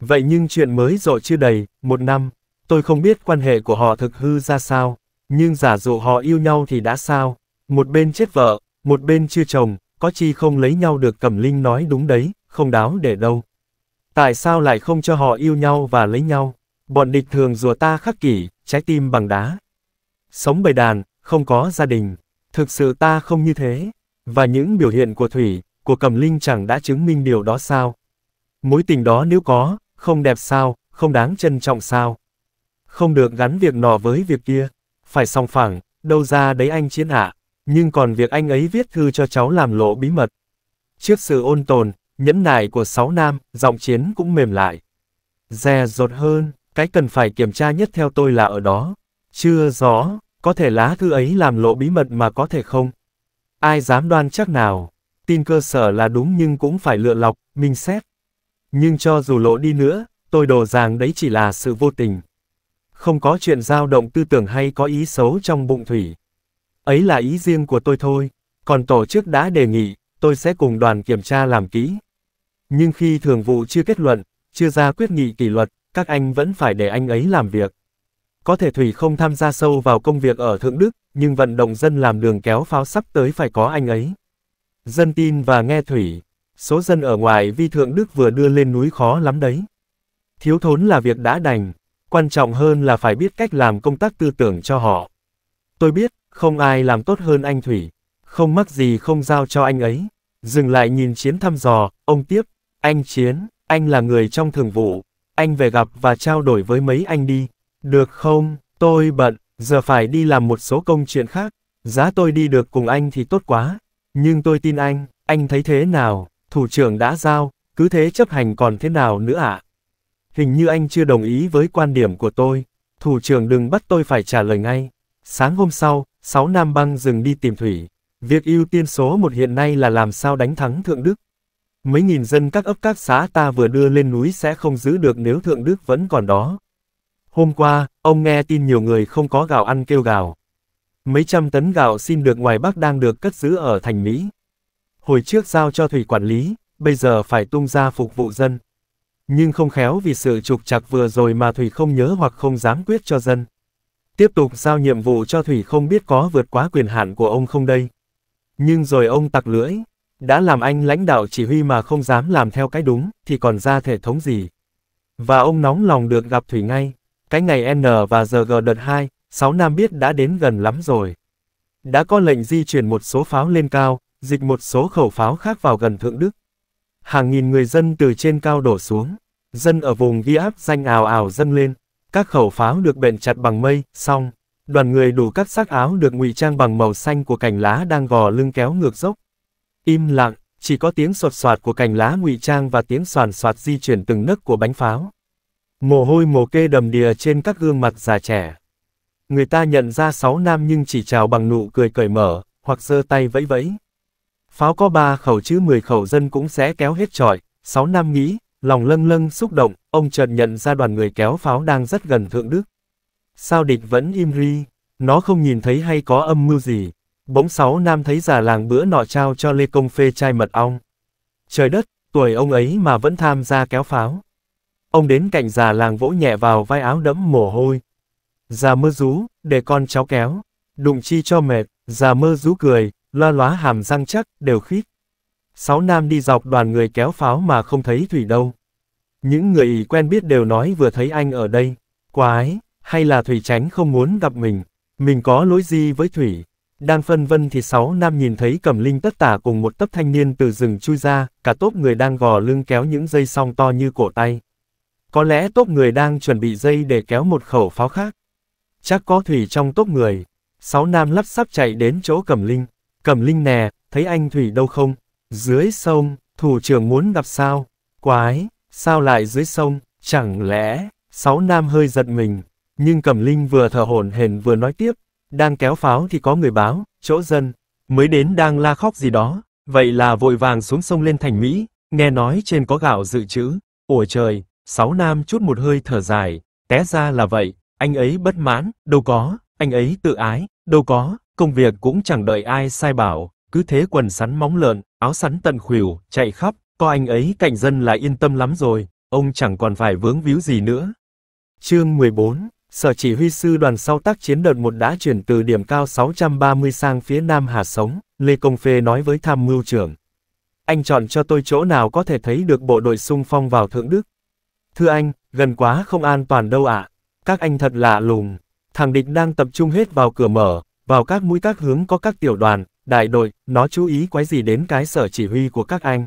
A: Vậy nhưng chuyện mới rộ chưa đầy, một năm, tôi không biết quan hệ của họ thực hư ra sao, nhưng giả dụ họ yêu nhau thì đã sao, một bên chết vợ, một bên chưa chồng, có chi không lấy nhau được Cẩm Linh nói đúng đấy, không đáo để đâu. Tại sao lại không cho họ yêu nhau và lấy nhau? Bọn địch thường rùa ta khắc kỷ, trái tim bằng đá. Sống bầy đàn, không có gia đình. Thực sự ta không như thế. Và những biểu hiện của Thủy, của Cẩm Linh chẳng đã chứng minh điều đó sao? Mối tình đó nếu có, không đẹp sao, không đáng trân trọng sao? Không được gắn việc nọ với việc kia. Phải song phẳng, đâu ra đấy anh chiến ạ. Nhưng còn việc anh ấy viết thư cho cháu làm lộ bí mật. Trước sự ôn tồn, nhẫn nại của sáu nam, giọng chiến cũng mềm lại. Dè dột hơn, cái cần phải kiểm tra nhất theo tôi là ở đó. Chưa rõ, có thể lá thư ấy làm lộ bí mật mà có thể không? Ai dám đoan chắc nào? Tin cơ sở là đúng nhưng cũng phải lựa lọc, minh xét. Nhưng cho dù lộ đi nữa, tôi đồ rằng đấy chỉ là sự vô tình. Không có chuyện dao động tư tưởng hay có ý xấu trong bụng thủy. Ấy là ý riêng của tôi thôi, còn tổ chức đã đề nghị, tôi sẽ cùng đoàn kiểm tra làm kỹ. Nhưng khi thường vụ chưa kết luận, chưa ra quyết nghị kỷ luật, các anh vẫn phải để anh ấy làm việc. Có thể Thủy không tham gia sâu vào công việc ở Thượng Đức, nhưng vận động dân làm đường kéo pháo sắp tới phải có anh ấy. Dân tin và nghe Thủy, số dân ở ngoài vi Thượng Đức vừa đưa lên núi khó lắm đấy. Thiếu thốn là việc đã đành, quan trọng hơn là phải biết cách làm công tác tư tưởng cho họ. Tôi biết, không ai làm tốt hơn anh Thủy, không mắc gì không giao cho anh ấy. Dừng lại nhìn Chiến thăm dò, ông tiếp, anh Chiến, anh là người trong thường vụ, anh về gặp và trao đổi với mấy anh đi. Được không, tôi bận, giờ phải đi làm một số công chuyện khác. Giá tôi đi được cùng anh thì tốt quá. Nhưng tôi tin anh, anh thấy thế nào, thủ trưởng đã giao, cứ thế chấp hành còn thế nào nữa ạ? Hình như anh chưa đồng ý với quan điểm của tôi. Thủ trưởng đừng bắt tôi phải trả lời ngay. Sáng hôm sau, 6 nam băng dừng đi tìm Thủy. Việc ưu tiên số một hiện nay là làm sao đánh thắng Thượng Đức. Mấy nghìn dân các ấp các xã ta vừa đưa lên núi sẽ không giữ được nếu Thượng Đức vẫn còn đó. Hôm qua, ông nghe tin nhiều người không có gạo ăn kêu gào. Mấy trăm tấn gạo xin được ngoài Bắc đang được cất giữ ở thành Mỹ. Hồi trước giao cho Thủy quản lý, bây giờ phải tung ra phục vụ dân. Nhưng không khéo vì sự trục trặc vừa rồi mà Thủy không nhớ hoặc không dám quyết cho dân. Tiếp tục giao nhiệm vụ cho Thủy không biết có vượt quá quyền hạn của ông không đây. Nhưng rồi ông tặc lưỡi, đã làm anh lãnh đạo chỉ huy mà không dám làm theo cái đúng, thì còn ra thể thống gì. Và ông nóng lòng được gặp Thủy ngay cái ngày N và ZG đợt 2, 6 Nam biết đã đến gần lắm rồi. Đã có lệnh di chuyển một số pháo lên cao, dịch một số khẩu pháo khác vào gần Thượng Đức. Hàng nghìn người dân từ trên cao đổ xuống, dân ở vùng ghi áp danh ào ào dâng lên, các khẩu pháo được bện chặt bằng mây, xong, đoàn người đủ các sắc áo được ngụy trang bằng màu xanh của cành lá đang gò lưng kéo ngược dốc. Im lặng, chỉ có tiếng sột soạt của cành lá ngụy trang và tiếng soàn soạt di chuyển từng nấc của bánh pháo. Mồ hôi mồ kê đầm đìa trên các gương mặt già trẻ. Người ta nhận ra sáu nam nhưng chỉ chào bằng nụ cười cởi mở, hoặc giơ tay vẫy vẫy. Pháo có ba khẩu chứ mười khẩu dân cũng sẽ kéo hết trọi, sáu nam nghĩ, lòng lâng lâng xúc động, ông chợt nhận ra đoàn người kéo pháo đang rất gần Thượng Đức. Sao địch vẫn im ri, nó không nhìn thấy hay có âm mưu gì. Bỗng sáu nam thấy già làng bữa nọ trao cho Lê Công Phê chai mật ong. Trời đất, tuổi ông ấy mà vẫn tham gia kéo pháo. Ông đến cạnh già làng vỗ nhẹ vào vai áo đẫm mồ hôi. Già mơ rú, để con cháu kéo. Đụng chi cho mệt, già mơ rú cười, loa lóa hàm răng chắc, đều khít. Sáu nam đi dọc đoàn người kéo pháo mà không thấy Thủy đâu. Những người quen biết đều nói vừa thấy anh ở đây. Quái, hay là Thủy tránh không muốn gặp mình. Mình có lỗi gì với Thủy? Đang phân vân thì sáu nam nhìn thấy cầm linh tất tả cùng một tấp thanh niên từ rừng chui ra, cả tốp người đang gò lưng kéo những dây song to như cổ tay. Có lẽ tốt người đang chuẩn bị dây để kéo một khẩu pháo khác. Chắc có Thủy trong tốt người. Sáu nam lắp sắp chạy đến chỗ Cẩm Linh. Cẩm Linh nè, thấy anh Thủy đâu không? Dưới sông, thủ trưởng muốn gặp sao? Quái, sao lại dưới sông? Chẳng lẽ, sáu nam hơi giật mình. Nhưng Cẩm Linh vừa thở hổn hển vừa nói tiếp. Đang kéo pháo thì có người báo, chỗ dân. Mới đến đang la khóc gì đó. Vậy là vội vàng xuống sông lên thành Mỹ. Nghe nói trên có gạo dự trữ. Ủa trời, Sáu nam chút một hơi thở dài, té ra là vậy, anh ấy bất mãn, đâu có, anh ấy tự ái, đâu có, công việc cũng chẳng đợi ai sai bảo, cứ thế quần sắn móng lợn, áo sắn tận khuỷu, chạy khắp, có anh ấy cạnh dân là yên tâm lắm rồi, ông chẳng còn phải vướng víu gì nữa. Chương 14 Sở chỉ huy sư đoàn sau tác chiến đợt 1 đã chuyển từ điểm cao 630 sang phía Nam Hà Sống, Lê Công Phê nói với tham mưu trưởng. Anh chọn cho tôi chỗ nào có thể thấy được bộ đội sung phong vào Thượng Đức, Thưa anh, gần quá không an toàn đâu ạ. À. Các anh thật lạ lùng. Thằng địch đang tập trung hết vào cửa mở, vào các mũi các hướng có các tiểu đoàn, đại đội, nó chú ý quái gì đến cái sở chỉ huy của các anh.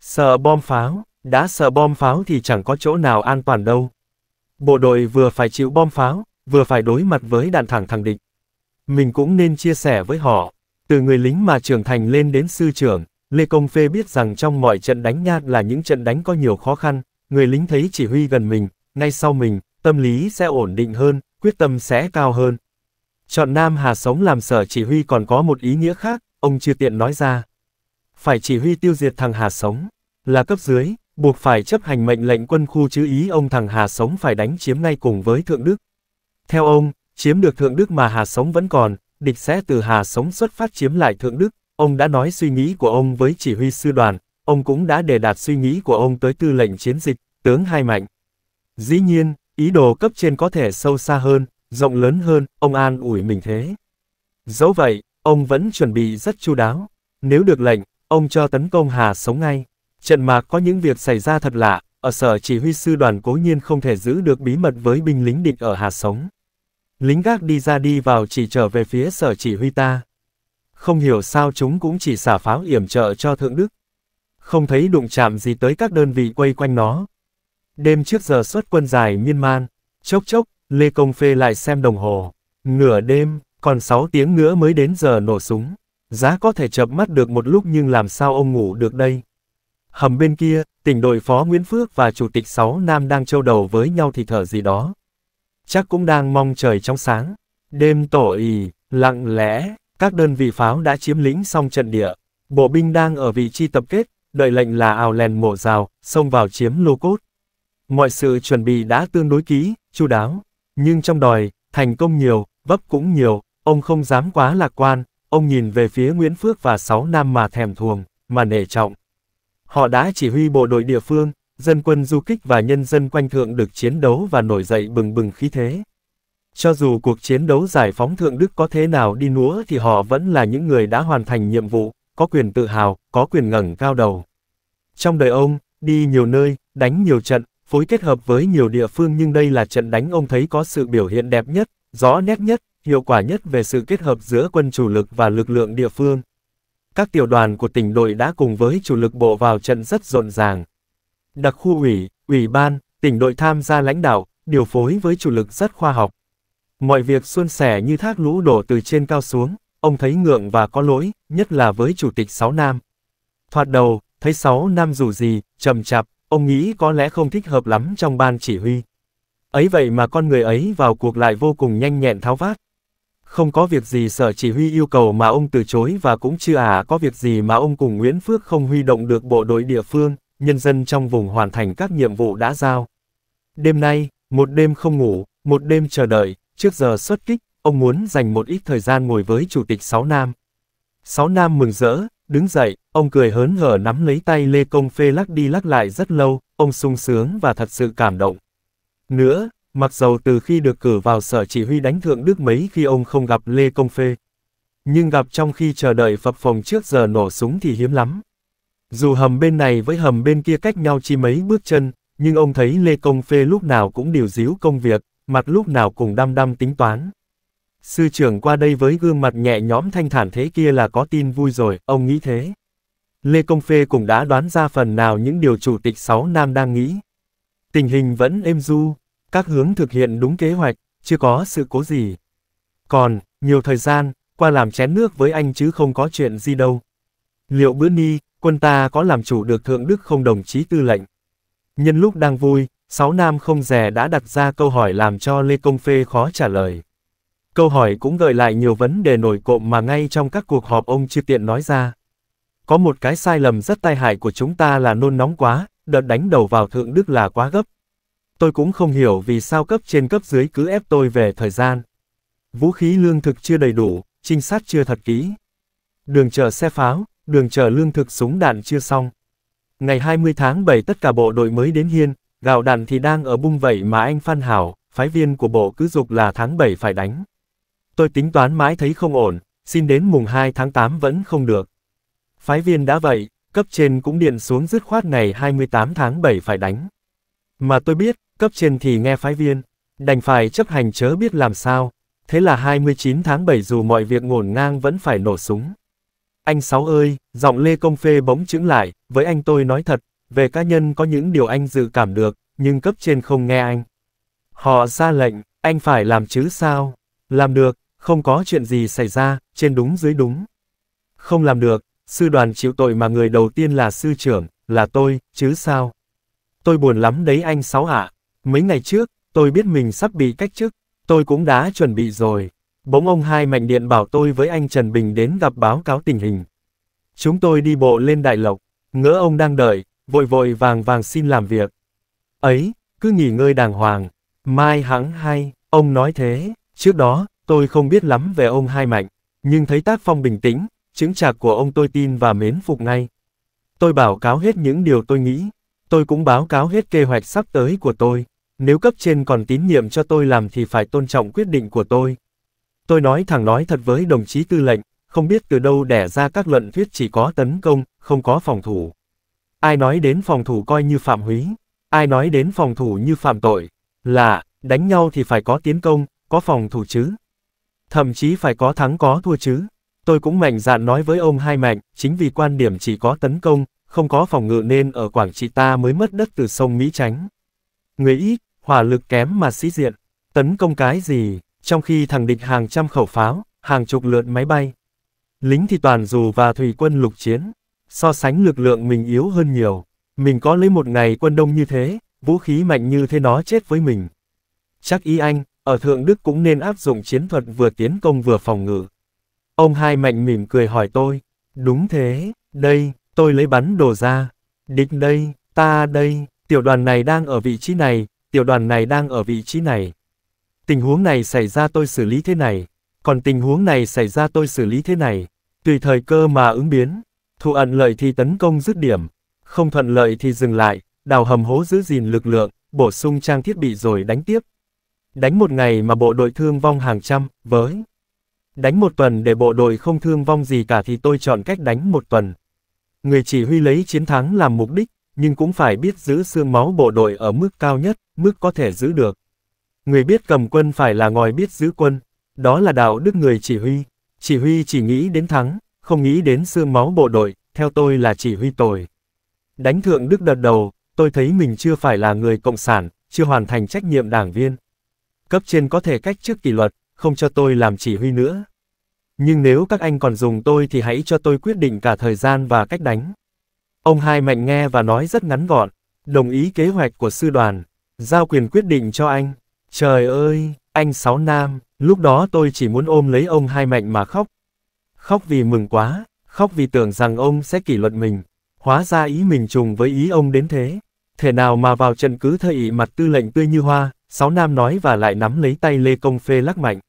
A: Sợ bom pháo, đã sợ bom pháo thì chẳng có chỗ nào an toàn đâu. Bộ đội vừa phải chịu bom pháo, vừa phải đối mặt với đạn thẳng thằng địch. Mình cũng nên chia sẻ với họ. Từ người lính mà trưởng thành lên đến sư trưởng, Lê Công Phê biết rằng trong mọi trận đánh nhát là những trận đánh có nhiều khó khăn, Người lính thấy chỉ huy gần mình, ngay sau mình, tâm lý sẽ ổn định hơn, quyết tâm sẽ cao hơn. Chọn Nam Hà sống làm sở chỉ huy còn có một ý nghĩa khác, ông chưa tiện nói ra. Phải chỉ huy tiêu diệt thằng Hà sống, là cấp dưới, buộc phải chấp hành mệnh lệnh quân khu chứ ý ông thằng Hà sống phải đánh chiếm ngay cùng với Thượng Đức. Theo ông, chiếm được Thượng Đức mà Hà sống vẫn còn, địch sẽ từ Hà sống xuất phát chiếm lại Thượng Đức, ông đã nói suy nghĩ của ông với chỉ huy sư đoàn, ông cũng đã đề đạt suy nghĩ của ông tới tư lệnh chiến dịch, tướng Hai Mạnh. Dĩ nhiên, ý đồ cấp trên có thể sâu xa hơn, rộng lớn hơn, ông an ủi mình thế. Dẫu vậy, ông vẫn chuẩn bị rất chu đáo. Nếu được lệnh, ông cho tấn công Hà sống ngay. Trận mạc có những việc xảy ra thật lạ, ở sở chỉ huy sư đoàn cố nhiên không thể giữ được bí mật với binh lính địch ở Hà Sống. Lính gác đi ra đi vào chỉ trở về phía sở chỉ huy ta. Không hiểu sao chúng cũng chỉ xả pháo yểm trợ cho Thượng Đức, không thấy đụng chạm gì tới các đơn vị quay quanh nó. Đêm trước giờ xuất quân dài miên man, chốc chốc, Lê Công Phê lại xem đồng hồ. Nửa đêm, còn 6 tiếng nữa mới đến giờ nổ súng. Giá có thể chập mắt được một lúc nhưng làm sao ông ngủ được đây? Hầm bên kia, tỉnh đội phó Nguyễn Phước và chủ tịch 6 Nam đang trâu đầu với nhau thì thở gì đó. Chắc cũng đang mong trời trong sáng. Đêm tổ lặng lẽ, các đơn vị pháo đã chiếm lĩnh xong trận địa. Bộ binh đang ở vị trí tập kết, đợi lệnh là ào lèn mổ rào, xông vào chiếm lô cốt. Mọi sự chuẩn bị đã tương đối kỹ, chu đáo. Nhưng trong đòi, thành công nhiều, vấp cũng nhiều, ông không dám quá lạc quan, ông nhìn về phía Nguyễn Phước và sáu nam mà thèm thuồng, mà nể trọng. Họ đã chỉ huy bộ đội địa phương, dân quân du kích và nhân dân quanh thượng được chiến đấu và nổi dậy bừng bừng khí thế. Cho dù cuộc chiến đấu giải phóng Thượng Đức có thế nào đi nữa thì họ vẫn là những người đã hoàn thành nhiệm vụ, có quyền tự hào, có quyền ngẩng cao đầu. Trong đời ông, đi nhiều nơi, đánh nhiều trận, phối kết hợp với nhiều địa phương nhưng đây là trận đánh ông thấy có sự biểu hiện đẹp nhất, rõ nét nhất, hiệu quả nhất về sự kết hợp giữa quân chủ lực và lực lượng địa phương. Các tiểu đoàn của tỉnh đội đã cùng với chủ lực bộ vào trận rất rộn ràng. Đặc khu ủy, ủy ban, tỉnh đội tham gia lãnh đạo, điều phối với chủ lực rất khoa học. Mọi việc suôn sẻ như thác lũ đổ từ trên cao xuống ông thấy ngượng và có lỗi, nhất là với chủ tịch sáu nam. Thoạt đầu, thấy sáu nam dù gì, chậm chạp, ông nghĩ có lẽ không thích hợp lắm trong ban chỉ huy. Ấy vậy mà con người ấy vào cuộc lại vô cùng nhanh nhẹn tháo vát. Không có việc gì sở chỉ huy yêu cầu mà ông từ chối và cũng chưa à có việc gì mà ông cùng Nguyễn Phước không huy động được bộ đội địa phương, nhân dân trong vùng hoàn thành các nhiệm vụ đã giao. Đêm nay, một đêm không ngủ, một đêm chờ đợi, trước giờ xuất kích, ông muốn dành một ít thời gian ngồi với Chủ tịch Sáu Nam. Sáu Nam mừng rỡ, đứng dậy, ông cười hớn hở nắm lấy tay Lê Công Phê lắc đi lắc lại rất lâu, ông sung sướng và thật sự cảm động. Nữa, mặc dầu từ khi được cử vào sở chỉ huy đánh thượng Đức mấy khi ông không gặp Lê Công Phê. Nhưng gặp trong khi chờ đợi phập phòng trước giờ nổ súng thì hiếm lắm. Dù hầm bên này với hầm bên kia cách nhau chỉ mấy bước chân, nhưng ông thấy Lê Công Phê lúc nào cũng điều díu công việc, mặt lúc nào cũng đăm đăm tính toán. Sư trưởng qua đây với gương mặt nhẹ nhõm thanh thản thế kia là có tin vui rồi, ông nghĩ thế. Lê Công Phê cũng đã đoán ra phần nào những điều chủ tịch 6 Nam đang nghĩ. Tình hình vẫn êm du, các hướng thực hiện đúng kế hoạch, chưa có sự cố gì. Còn, nhiều thời gian, qua làm chén nước với anh chứ không có chuyện gì đâu. Liệu bữa ni, quân ta có làm chủ được Thượng Đức không đồng chí tư lệnh? Nhân lúc đang vui, sáu nam không rẻ đã đặt ra câu hỏi làm cho Lê Công Phê khó trả lời. Câu hỏi cũng gợi lại nhiều vấn đề nổi cộm mà ngay trong các cuộc họp ông chưa tiện nói ra. Có một cái sai lầm rất tai hại của chúng ta là nôn nóng quá, đợt đánh đầu vào Thượng Đức là quá gấp. Tôi cũng không hiểu vì sao cấp trên cấp dưới cứ ép tôi về thời gian. Vũ khí lương thực chưa đầy đủ, trinh sát chưa thật kỹ. Đường chở xe pháo, đường chở lương thực súng đạn chưa xong. Ngày 20 tháng 7 tất cả bộ đội mới đến Hiên, gạo đạn thì đang ở bung vậy mà anh Phan Hảo, phái viên của bộ cứ dục là tháng 7 phải đánh. Tôi tính toán mãi thấy không ổn, xin đến mùng 2 tháng 8 vẫn không được. Phái viên đã vậy, cấp trên cũng điện xuống dứt khoát ngày 28 tháng 7 phải đánh. Mà tôi biết, cấp trên thì nghe phái viên, đành phải chấp hành chớ biết làm sao, thế là 29 tháng 7 dù mọi việc ngổn ngang vẫn phải nổ súng. Anh Sáu ơi, giọng Lê Công Phê bỗng chững lại, với anh tôi nói thật, về cá nhân có những điều anh dự cảm được, nhưng cấp trên không nghe anh. Họ ra lệnh, anh phải làm chứ sao? Làm được, không có chuyện gì xảy ra, trên đúng dưới đúng. Không làm được, sư đoàn chịu tội mà người đầu tiên là sư trưởng, là tôi, chứ sao? Tôi buồn lắm đấy anh Sáu ạ. Mấy ngày trước, tôi biết mình sắp bị cách chức, tôi cũng đã chuẩn bị rồi. Bỗng ông hai mạnh điện bảo tôi với anh Trần Bình đến gặp báo cáo tình hình. Chúng tôi đi bộ lên đại lộc, ngỡ ông đang đợi, vội vội vàng vàng xin làm việc. Ấy, cứ nghỉ ngơi đàng hoàng, mai hãng hay, ông nói thế. Trước đó, Tôi không biết lắm về ông Hai Mạnh, nhưng thấy tác phong bình tĩnh, chứng trạc của ông tôi tin và mến phục ngay. Tôi báo cáo hết những điều tôi nghĩ, tôi cũng báo cáo hết kế hoạch sắp tới của tôi. Nếu cấp trên còn tín nhiệm cho tôi làm thì phải tôn trọng quyết định của tôi. Tôi nói thẳng nói thật với đồng chí tư lệnh, không biết từ đâu đẻ ra các luận thuyết chỉ có tấn công, không có phòng thủ. Ai nói đến phòng thủ coi như phạm húy, ai nói đến phòng thủ như phạm tội, là, đánh nhau thì phải có tiến công, có phòng thủ chứ. Thậm chí phải có thắng có thua chứ. Tôi cũng mạnh dạn nói với ông hai mạnh, chính vì quan điểm chỉ có tấn công, không có phòng ngự nên ở Quảng Trị ta mới mất đất từ sông Mỹ Tránh. Người ít, hỏa lực kém mà sĩ diện, tấn công cái gì, trong khi thằng địch hàng trăm khẩu pháo, hàng chục lượt máy bay. Lính thì toàn dù và thủy quân lục chiến, so sánh lực lượng mình yếu hơn nhiều. Mình có lấy một ngày quân đông như thế, vũ khí mạnh như thế nó chết với mình. Chắc ý anh, ở Thượng Đức cũng nên áp dụng chiến thuật vừa tiến công vừa phòng ngự. Ông hai mạnh mỉm cười hỏi tôi, đúng thế, đây, tôi lấy bắn đồ ra, địch đây, ta đây, tiểu đoàn này đang ở vị trí này, tiểu đoàn này đang ở vị trí này. Tình huống này xảy ra tôi xử lý thế này, còn tình huống này xảy ra tôi xử lý thế này, tùy thời cơ mà ứng biến, thụ ẩn lợi thì tấn công dứt điểm, không thuận lợi thì dừng lại, đào hầm hố giữ gìn lực lượng, bổ sung trang thiết bị rồi đánh tiếp, Đánh một ngày mà bộ đội thương vong hàng trăm, với. Đánh một tuần để bộ đội không thương vong gì cả thì tôi chọn cách đánh một tuần. Người chỉ huy lấy chiến thắng làm mục đích, nhưng cũng phải biết giữ xương máu bộ đội ở mức cao nhất, mức có thể giữ được. Người biết cầm quân phải là ngòi biết giữ quân, đó là đạo đức người chỉ huy. Chỉ huy chỉ nghĩ đến thắng, không nghĩ đến xương máu bộ đội, theo tôi là chỉ huy tồi. Đánh thượng đức đợt đầu, tôi thấy mình chưa phải là người cộng sản, chưa hoàn thành trách nhiệm đảng viên cấp trên có thể cách trước kỷ luật, không cho tôi làm chỉ huy nữa. Nhưng nếu các anh còn dùng tôi thì hãy cho tôi quyết định cả thời gian và cách đánh. Ông hai mạnh nghe và nói rất ngắn gọn, đồng ý kế hoạch của sư đoàn, giao quyền quyết định cho anh. Trời ơi, anh Sáu Nam, lúc đó tôi chỉ muốn ôm lấy ông hai mạnh mà khóc. Khóc vì mừng quá, khóc vì tưởng rằng ông sẽ kỷ luật mình. Hóa ra ý mình trùng với ý ông đến thế. Thể nào mà vào trận cứ thầy mặt tư lệnh tươi như hoa, Sáu nam nói và lại nắm lấy tay Lê Công Phê lắc mạnh.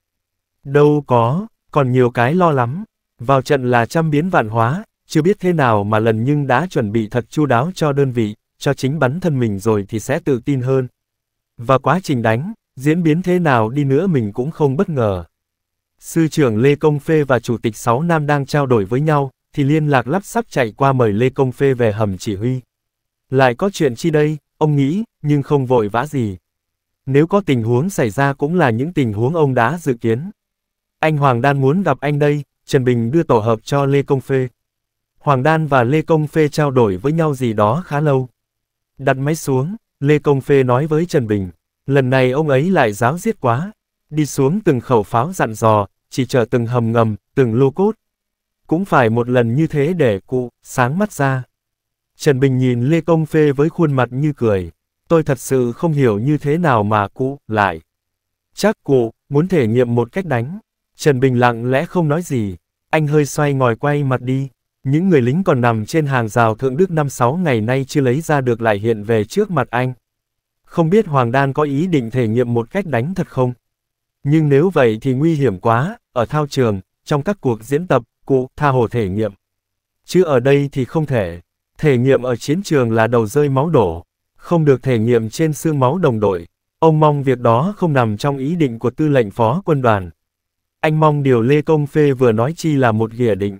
A: Đâu có, còn nhiều cái lo lắm. Vào trận là trăm biến vạn hóa, chưa biết thế nào mà lần nhưng đã chuẩn bị thật chu đáo cho đơn vị, cho chính bắn thân mình rồi thì sẽ tự tin hơn. Và quá trình đánh, diễn biến thế nào đi nữa mình cũng không bất ngờ. Sư trưởng Lê Công Phê và Chủ tịch Sáu Nam đang trao đổi với nhau, thì liên lạc lắp sắp chạy qua mời Lê Công Phê về hầm chỉ huy. Lại có chuyện chi đây, ông nghĩ, nhưng không vội vã gì. Nếu có tình huống xảy ra cũng là những tình huống ông đã dự kiến. Anh Hoàng Đan muốn gặp anh đây, Trần Bình đưa tổ hợp cho Lê Công Phê. Hoàng Đan và Lê Công Phê trao đổi với nhau gì đó khá lâu. Đặt máy xuống, Lê Công Phê nói với Trần Bình, lần này ông ấy lại giáo giết quá. Đi xuống từng khẩu pháo dặn dò, chỉ chờ từng hầm ngầm, từng lô cốt. Cũng phải một lần như thế để cụ, sáng mắt ra. Trần Bình nhìn Lê Công Phê với khuôn mặt như cười tôi thật sự không hiểu như thế nào mà cụ, lại. Chắc cụ, muốn thể nghiệm một cách đánh. Trần Bình lặng lẽ không nói gì, anh hơi xoay ngòi quay mặt đi. Những người lính còn nằm trên hàng rào Thượng Đức năm sáu ngày nay chưa lấy ra được lại hiện về trước mặt anh. Không biết Hoàng Đan có ý định thể nghiệm một cách đánh thật không? Nhưng nếu vậy thì nguy hiểm quá, ở thao trường, trong các cuộc diễn tập, cụ tha hồ thể nghiệm. Chứ ở đây thì không thể. Thể nghiệm ở chiến trường là đầu rơi máu đổ, không được thể nghiệm trên xương máu đồng đội. Ông mong việc đó không nằm trong ý định của tư lệnh phó quân đoàn. Anh mong điều Lê Công Phê vừa nói chi là một ghỉa định.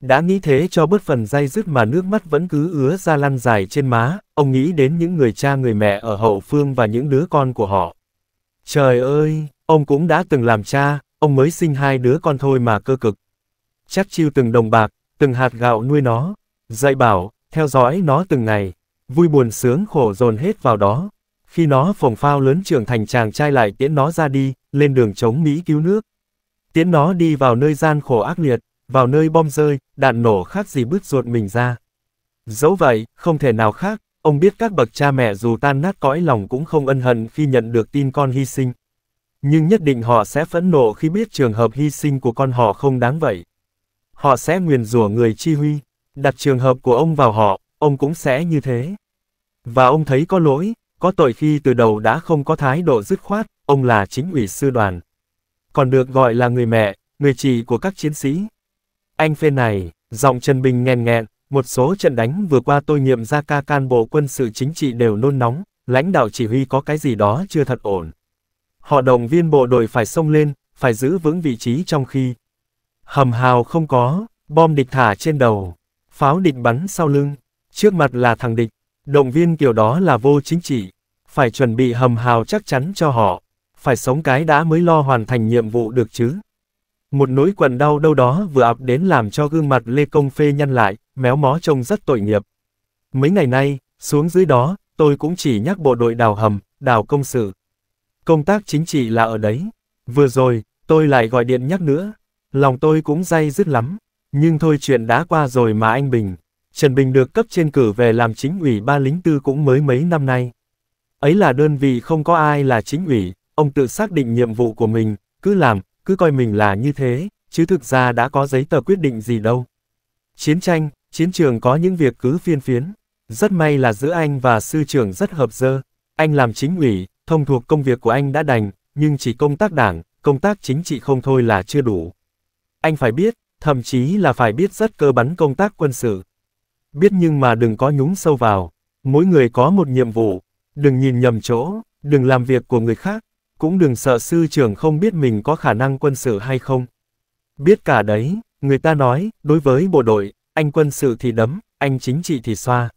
A: Đã nghĩ thế cho bớt phần dây dứt mà nước mắt vẫn cứ ứa ra lăn dài trên má, ông nghĩ đến những người cha người mẹ ở hậu phương và những đứa con của họ. Trời ơi, ông cũng đã từng làm cha, ông mới sinh hai đứa con thôi mà cơ cực. Chắc chiêu từng đồng bạc, từng hạt gạo nuôi nó, dạy bảo, theo dõi nó từng ngày, Vui buồn sướng khổ dồn hết vào đó. Khi nó phồng phao lớn trưởng thành chàng trai lại tiễn nó ra đi, lên đường chống Mỹ cứu nước. Tiễn nó đi vào nơi gian khổ ác liệt, vào nơi bom rơi, đạn nổ khác gì bứt ruột mình ra. Dẫu vậy, không thể nào khác, ông biết các bậc cha mẹ dù tan nát cõi lòng cũng không ân hận khi nhận được tin con hy sinh. Nhưng nhất định họ sẽ phẫn nộ khi biết trường hợp hy sinh của con họ không đáng vậy. Họ sẽ nguyền rủa người chi huy, đặt trường hợp của ông vào họ, ông cũng sẽ như thế. Và ông thấy có lỗi, có tội khi từ đầu đã không có thái độ dứt khoát, ông là chính ủy sư đoàn. Còn được gọi là người mẹ, người chị của các chiến sĩ. Anh phê này, giọng Trần Bình nghèn nghẹn, một số trận đánh vừa qua tôi nghiệm ra ca can bộ quân sự chính trị đều nôn nóng, lãnh đạo chỉ huy có cái gì đó chưa thật ổn. Họ động viên bộ đội phải xông lên, phải giữ vững vị trí trong khi hầm hào không có, bom địch thả trên đầu, pháo địch bắn sau lưng. Trước mặt là thằng địch, động viên kiểu đó là vô chính trị. Phải chuẩn bị hầm hào chắc chắn cho họ. Phải sống cái đã mới lo hoàn thành nhiệm vụ được chứ. Một nỗi quần đau đâu đó vừa ập đến làm cho gương mặt Lê Công Phê nhăn lại, méo mó trông rất tội nghiệp. Mấy ngày nay, xuống dưới đó, tôi cũng chỉ nhắc bộ đội đào hầm, đào công sự. Công tác chính trị là ở đấy. Vừa rồi, tôi lại gọi điện nhắc nữa. Lòng tôi cũng day dứt lắm. Nhưng thôi chuyện đã qua rồi mà anh Bình. Trần Bình được cấp trên cử về làm chính ủy ba lính tư cũng mới mấy năm nay. Ấy là đơn vị không có ai là chính ủy, ông tự xác định nhiệm vụ của mình, cứ làm, cứ coi mình là như thế, chứ thực ra đã có giấy tờ quyết định gì đâu. Chiến tranh, chiến trường có những việc cứ phiên phiến. Rất may là giữa anh và sư trưởng rất hợp dơ. Anh làm chính ủy, thông thuộc công việc của anh đã đành, nhưng chỉ công tác đảng, công tác chính trị không thôi là chưa đủ. Anh phải biết, thậm chí là phải biết rất cơ bắn công tác quân sự biết nhưng mà đừng có nhúng sâu vào. Mỗi người có một nhiệm vụ, đừng nhìn nhầm chỗ, đừng làm việc của người khác, cũng đừng sợ sư trưởng không biết mình có khả năng quân sự hay không. Biết cả đấy, người ta nói, đối với bộ đội, anh quân sự thì đấm, anh chính trị thì xoa.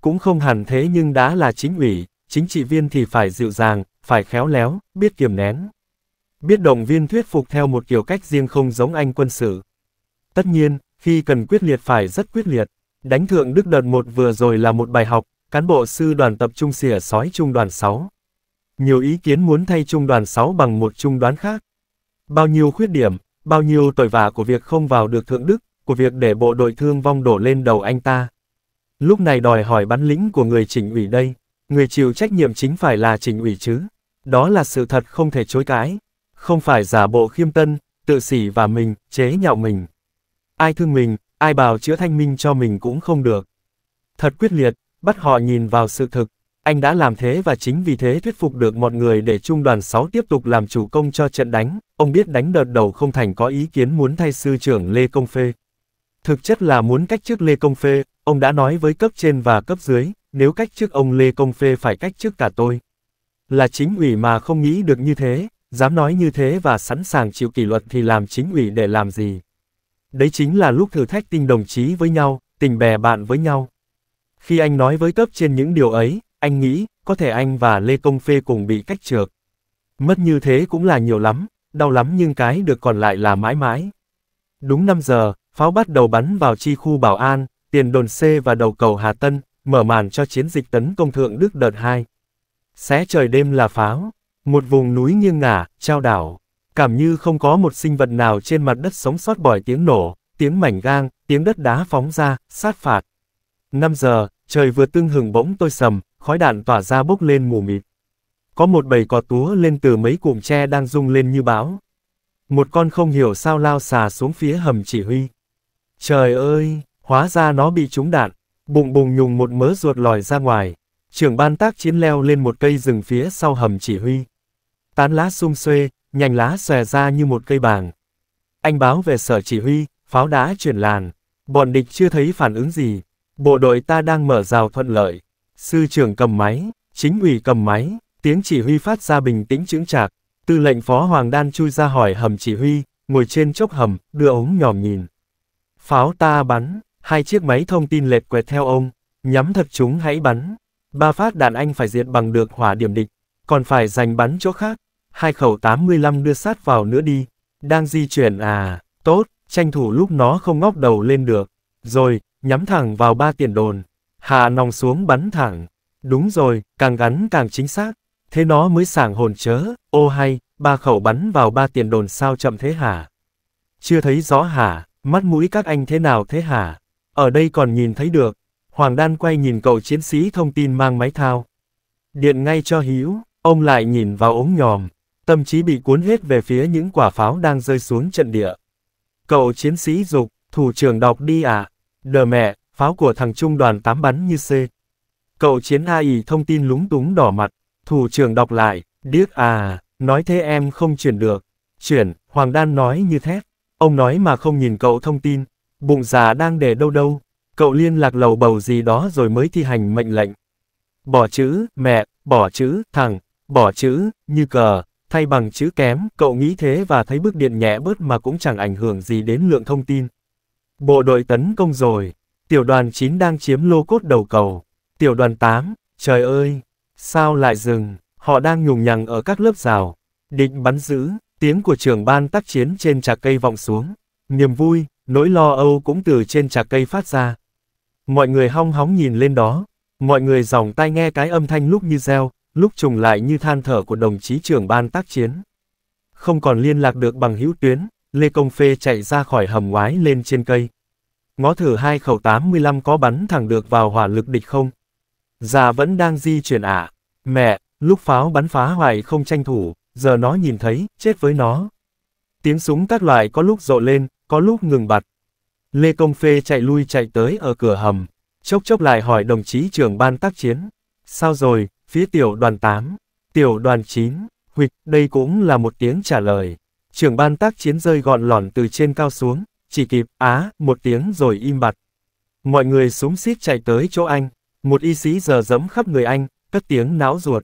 A: Cũng không hẳn thế nhưng đã là chính ủy, chính trị viên thì phải dịu dàng, phải khéo léo, biết kiềm nén. Biết động viên thuyết phục theo một kiểu cách riêng không giống anh quân sự. Tất nhiên, khi cần quyết liệt phải rất quyết liệt, Đánh thượng Đức đợt một vừa rồi là một bài học, cán bộ sư đoàn tập trung xỉa sói trung đoàn 6. Nhiều ý kiến muốn thay trung đoàn 6 bằng một trung đoán khác. Bao nhiêu khuyết điểm, bao nhiêu tội vạ của việc không vào được thượng đức, của việc để bộ đội thương vong đổ lên đầu anh ta. Lúc này đòi hỏi bắn lĩnh của người chỉnh ủy đây, người chịu trách nhiệm chính phải là chỉnh ủy chứ. Đó là sự thật không thể chối cãi, không phải giả bộ khiêm tân, tự sỉ và mình, chế nhạo mình. Ai thương mình, ai bảo chữa thanh minh cho mình cũng không được. Thật quyết liệt, bắt họ nhìn vào sự thực, anh đã làm thế và chính vì thế thuyết phục được mọi người để Trung đoàn 6 tiếp tục làm chủ công cho trận đánh, ông biết đánh đợt đầu không thành có ý kiến muốn thay sư trưởng Lê Công Phê. Thực chất là muốn cách chức Lê Công Phê, ông đã nói với cấp trên và cấp dưới, nếu cách chức ông Lê Công Phê phải cách chức cả tôi. Là chính ủy mà không nghĩ được như thế, dám nói như thế và sẵn sàng chịu kỷ luật thì làm chính ủy để làm gì. Đấy chính là lúc thử thách tình đồng chí với nhau, tình bè bạn với nhau. Khi anh nói với cấp trên những điều ấy, anh nghĩ, có thể anh và Lê Công Phê cùng bị cách trượt. Mất như thế cũng là nhiều lắm, đau lắm nhưng cái được còn lại là mãi mãi. Đúng 5 giờ, pháo bắt đầu bắn vào chi khu Bảo An, tiền đồn C và đầu cầu Hà Tân, mở màn cho chiến dịch tấn công thượng Đức đợt 2. Xé trời đêm là pháo, một vùng núi nghiêng ngả, trao đảo cảm như không có một sinh vật nào trên mặt đất sống sót bỏi tiếng nổ, tiếng mảnh gang, tiếng đất đá phóng ra, sát phạt. 5 giờ, trời vừa tưng hừng bỗng tôi sầm, khói đạn tỏa ra bốc lên mù mịt. Có một bầy cò túa lên từ mấy cụm tre đang rung lên như bão. Một con không hiểu sao lao xà xuống phía hầm chỉ huy. Trời ơi, hóa ra nó bị trúng đạn, bụng bùng nhùng một mớ ruột lòi ra ngoài. Trưởng ban tác chiến leo lên một cây rừng phía sau hầm chỉ huy. Tán lá sum xuê, nhành lá xòe ra như một cây bàng. Anh báo về sở chỉ huy, pháo đã chuyển làn. Bọn địch chưa thấy phản ứng gì. Bộ đội ta đang mở rào thuận lợi. Sư trưởng cầm máy, chính ủy cầm máy, tiếng chỉ huy phát ra bình tĩnh chững chạc. Tư lệnh phó Hoàng Đan chui ra hỏi hầm chỉ huy, ngồi trên chốc hầm, đưa ống nhòm nhìn. Pháo ta bắn, hai chiếc máy thông tin lệch quẹt theo ông, nhắm thật chúng hãy bắn. Ba phát đạn anh phải diệt bằng được hỏa điểm địch, còn phải giành bắn chỗ khác hai khẩu 85 đưa sát vào nữa đi. Đang di chuyển à, tốt, tranh thủ lúc nó không ngóc đầu lên được. Rồi, nhắm thẳng vào ba tiền đồn. Hạ nòng xuống bắn thẳng. Đúng rồi, càng gắn càng chính xác. Thế nó mới sảng hồn chớ, ô hay, ba khẩu bắn vào ba tiền đồn sao chậm thế hả? Chưa thấy rõ hả, mắt mũi các anh thế nào thế hả? Ở đây còn nhìn thấy được. Hoàng Đan quay nhìn cậu chiến sĩ thông tin mang máy thao. Điện ngay cho Hiếu, ông lại nhìn vào ống nhòm tâm trí bị cuốn hết về phía những quả pháo đang rơi xuống trận địa. Cậu chiến sĩ dục, thủ trưởng đọc đi à, đờ mẹ, pháo của thằng trung đoàn 8 bắn như C. Cậu chiến AI thông tin lúng túng đỏ mặt, thủ trưởng đọc lại, điếc à, nói thế em không chuyển được. Chuyển, Hoàng Đan nói như thép. ông nói mà không nhìn cậu thông tin, bụng già đang để đâu đâu, cậu liên lạc lầu bầu gì đó rồi mới thi hành mệnh lệnh. Bỏ chữ, mẹ, bỏ chữ, thằng, bỏ chữ, như cờ, Thay bằng chữ kém, cậu nghĩ thế và thấy bước điện nhẹ bớt mà cũng chẳng ảnh hưởng gì đến lượng thông tin. Bộ đội tấn công rồi, tiểu đoàn 9 đang chiếm lô cốt đầu cầu. Tiểu đoàn 8, trời ơi, sao lại dừng, họ đang nhùng nhằng ở các lớp rào. Định bắn giữ, tiếng của trưởng ban tác chiến trên trà cây vọng xuống. Niềm vui, nỗi lo âu cũng từ trên trà cây phát ra. Mọi người hong hóng nhìn lên đó, mọi người dòng tai nghe cái âm thanh lúc như reo, lúc trùng lại như than thở của đồng chí trưởng ban tác chiến. Không còn liên lạc được bằng hữu tuyến, Lê Công Phê chạy ra khỏi hầm ngoái lên trên cây. Ngó thử hai khẩu 85 có bắn thẳng được vào hỏa lực địch không? Già vẫn đang di chuyển ả. Mẹ, lúc pháo bắn phá hoại không tranh thủ, giờ nó nhìn thấy, chết với nó. Tiếng súng các loại có lúc rộ lên, có lúc ngừng bặt. Lê Công Phê chạy lui chạy tới ở cửa hầm, chốc chốc lại hỏi đồng chí trưởng ban tác chiến. Sao rồi, Phía tiểu đoàn 8, tiểu đoàn 9, huỵch, đây cũng là một tiếng trả lời. Trưởng ban tác chiến rơi gọn lỏn từ trên cao xuống, chỉ kịp, á, một tiếng rồi im bặt. Mọi người súng xít chạy tới chỗ anh, một y sĩ giờ dẫm khắp người anh, cất tiếng náo ruột.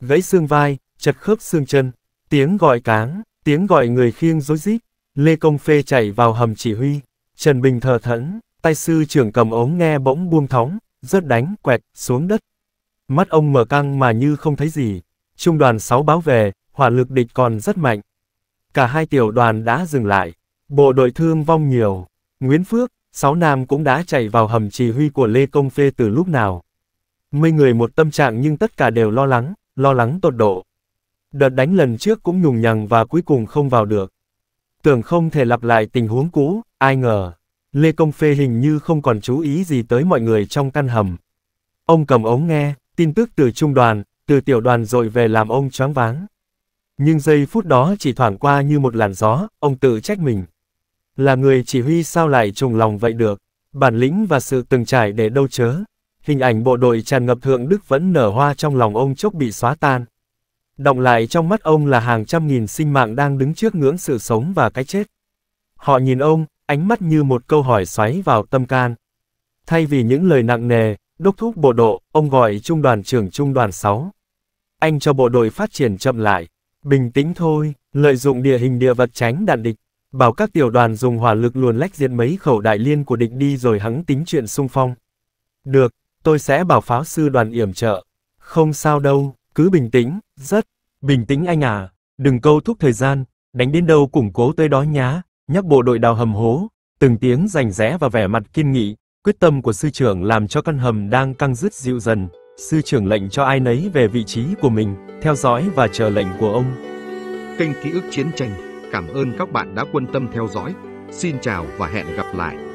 A: Gãy xương vai, chật khớp xương chân, tiếng gọi cáng, tiếng gọi người khiêng rối rít. Lê Công Phê chạy vào hầm chỉ huy, Trần Bình thờ thẫn, tay sư trưởng cầm ống nghe bỗng buông thóng, rớt đánh quẹt xuống đất. Mắt ông mở căng mà như không thấy gì. Trung đoàn 6 báo về, hỏa lực địch còn rất mạnh. Cả hai tiểu đoàn đã dừng lại. Bộ đội thương vong nhiều. Nguyễn Phước, sáu nam cũng đã chạy vào hầm chỉ huy của Lê Công Phê từ lúc nào. Mấy người một tâm trạng nhưng tất cả đều lo lắng, lo lắng tột độ. Đợt đánh lần trước cũng nhùng nhằng và cuối cùng không vào được. Tưởng không thể lặp lại tình huống cũ, ai ngờ. Lê Công Phê hình như không còn chú ý gì tới mọi người trong căn hầm. Ông cầm ống nghe, tin tức từ trung đoàn, từ tiểu đoàn dội về làm ông choáng váng. Nhưng giây phút đó chỉ thoảng qua như một làn gió, ông tự trách mình. Là người chỉ huy sao lại trùng lòng vậy được, bản lĩnh và sự từng trải để đâu chớ. Hình ảnh bộ đội tràn ngập thượng đức vẫn nở hoa trong lòng ông chốc bị xóa tan. Động lại trong mắt ông là hàng trăm nghìn sinh mạng đang đứng trước ngưỡng sự sống và cái chết. Họ nhìn ông, ánh mắt như một câu hỏi xoáy vào tâm can. Thay vì những lời nặng nề, Đốc thúc bộ độ, ông gọi trung đoàn trưởng trung đoàn 6. Anh cho bộ đội phát triển chậm lại. Bình tĩnh thôi, lợi dụng địa hình địa vật tránh đạn địch. Bảo các tiểu đoàn dùng hỏa lực luồn lách diệt mấy khẩu đại liên của địch đi rồi hắn tính chuyện xung phong. Được, tôi sẽ bảo pháo sư đoàn yểm trợ. Không sao đâu, cứ bình tĩnh, rất. Bình tĩnh anh à, đừng câu thúc thời gian, đánh đến đâu củng cố tới đó nhá, nhắc bộ đội đào hầm hố, từng tiếng rành rẽ và vẻ mặt kiên nghị, Quyết tâm của sư trưởng làm cho căn hầm đang căng rứt dịu dần. Sư trưởng lệnh cho ai nấy về vị trí của mình, theo dõi và chờ lệnh của ông. Kênh Ký ức Chiến tranh, cảm ơn các bạn đã quan tâm theo dõi. Xin chào và hẹn gặp lại.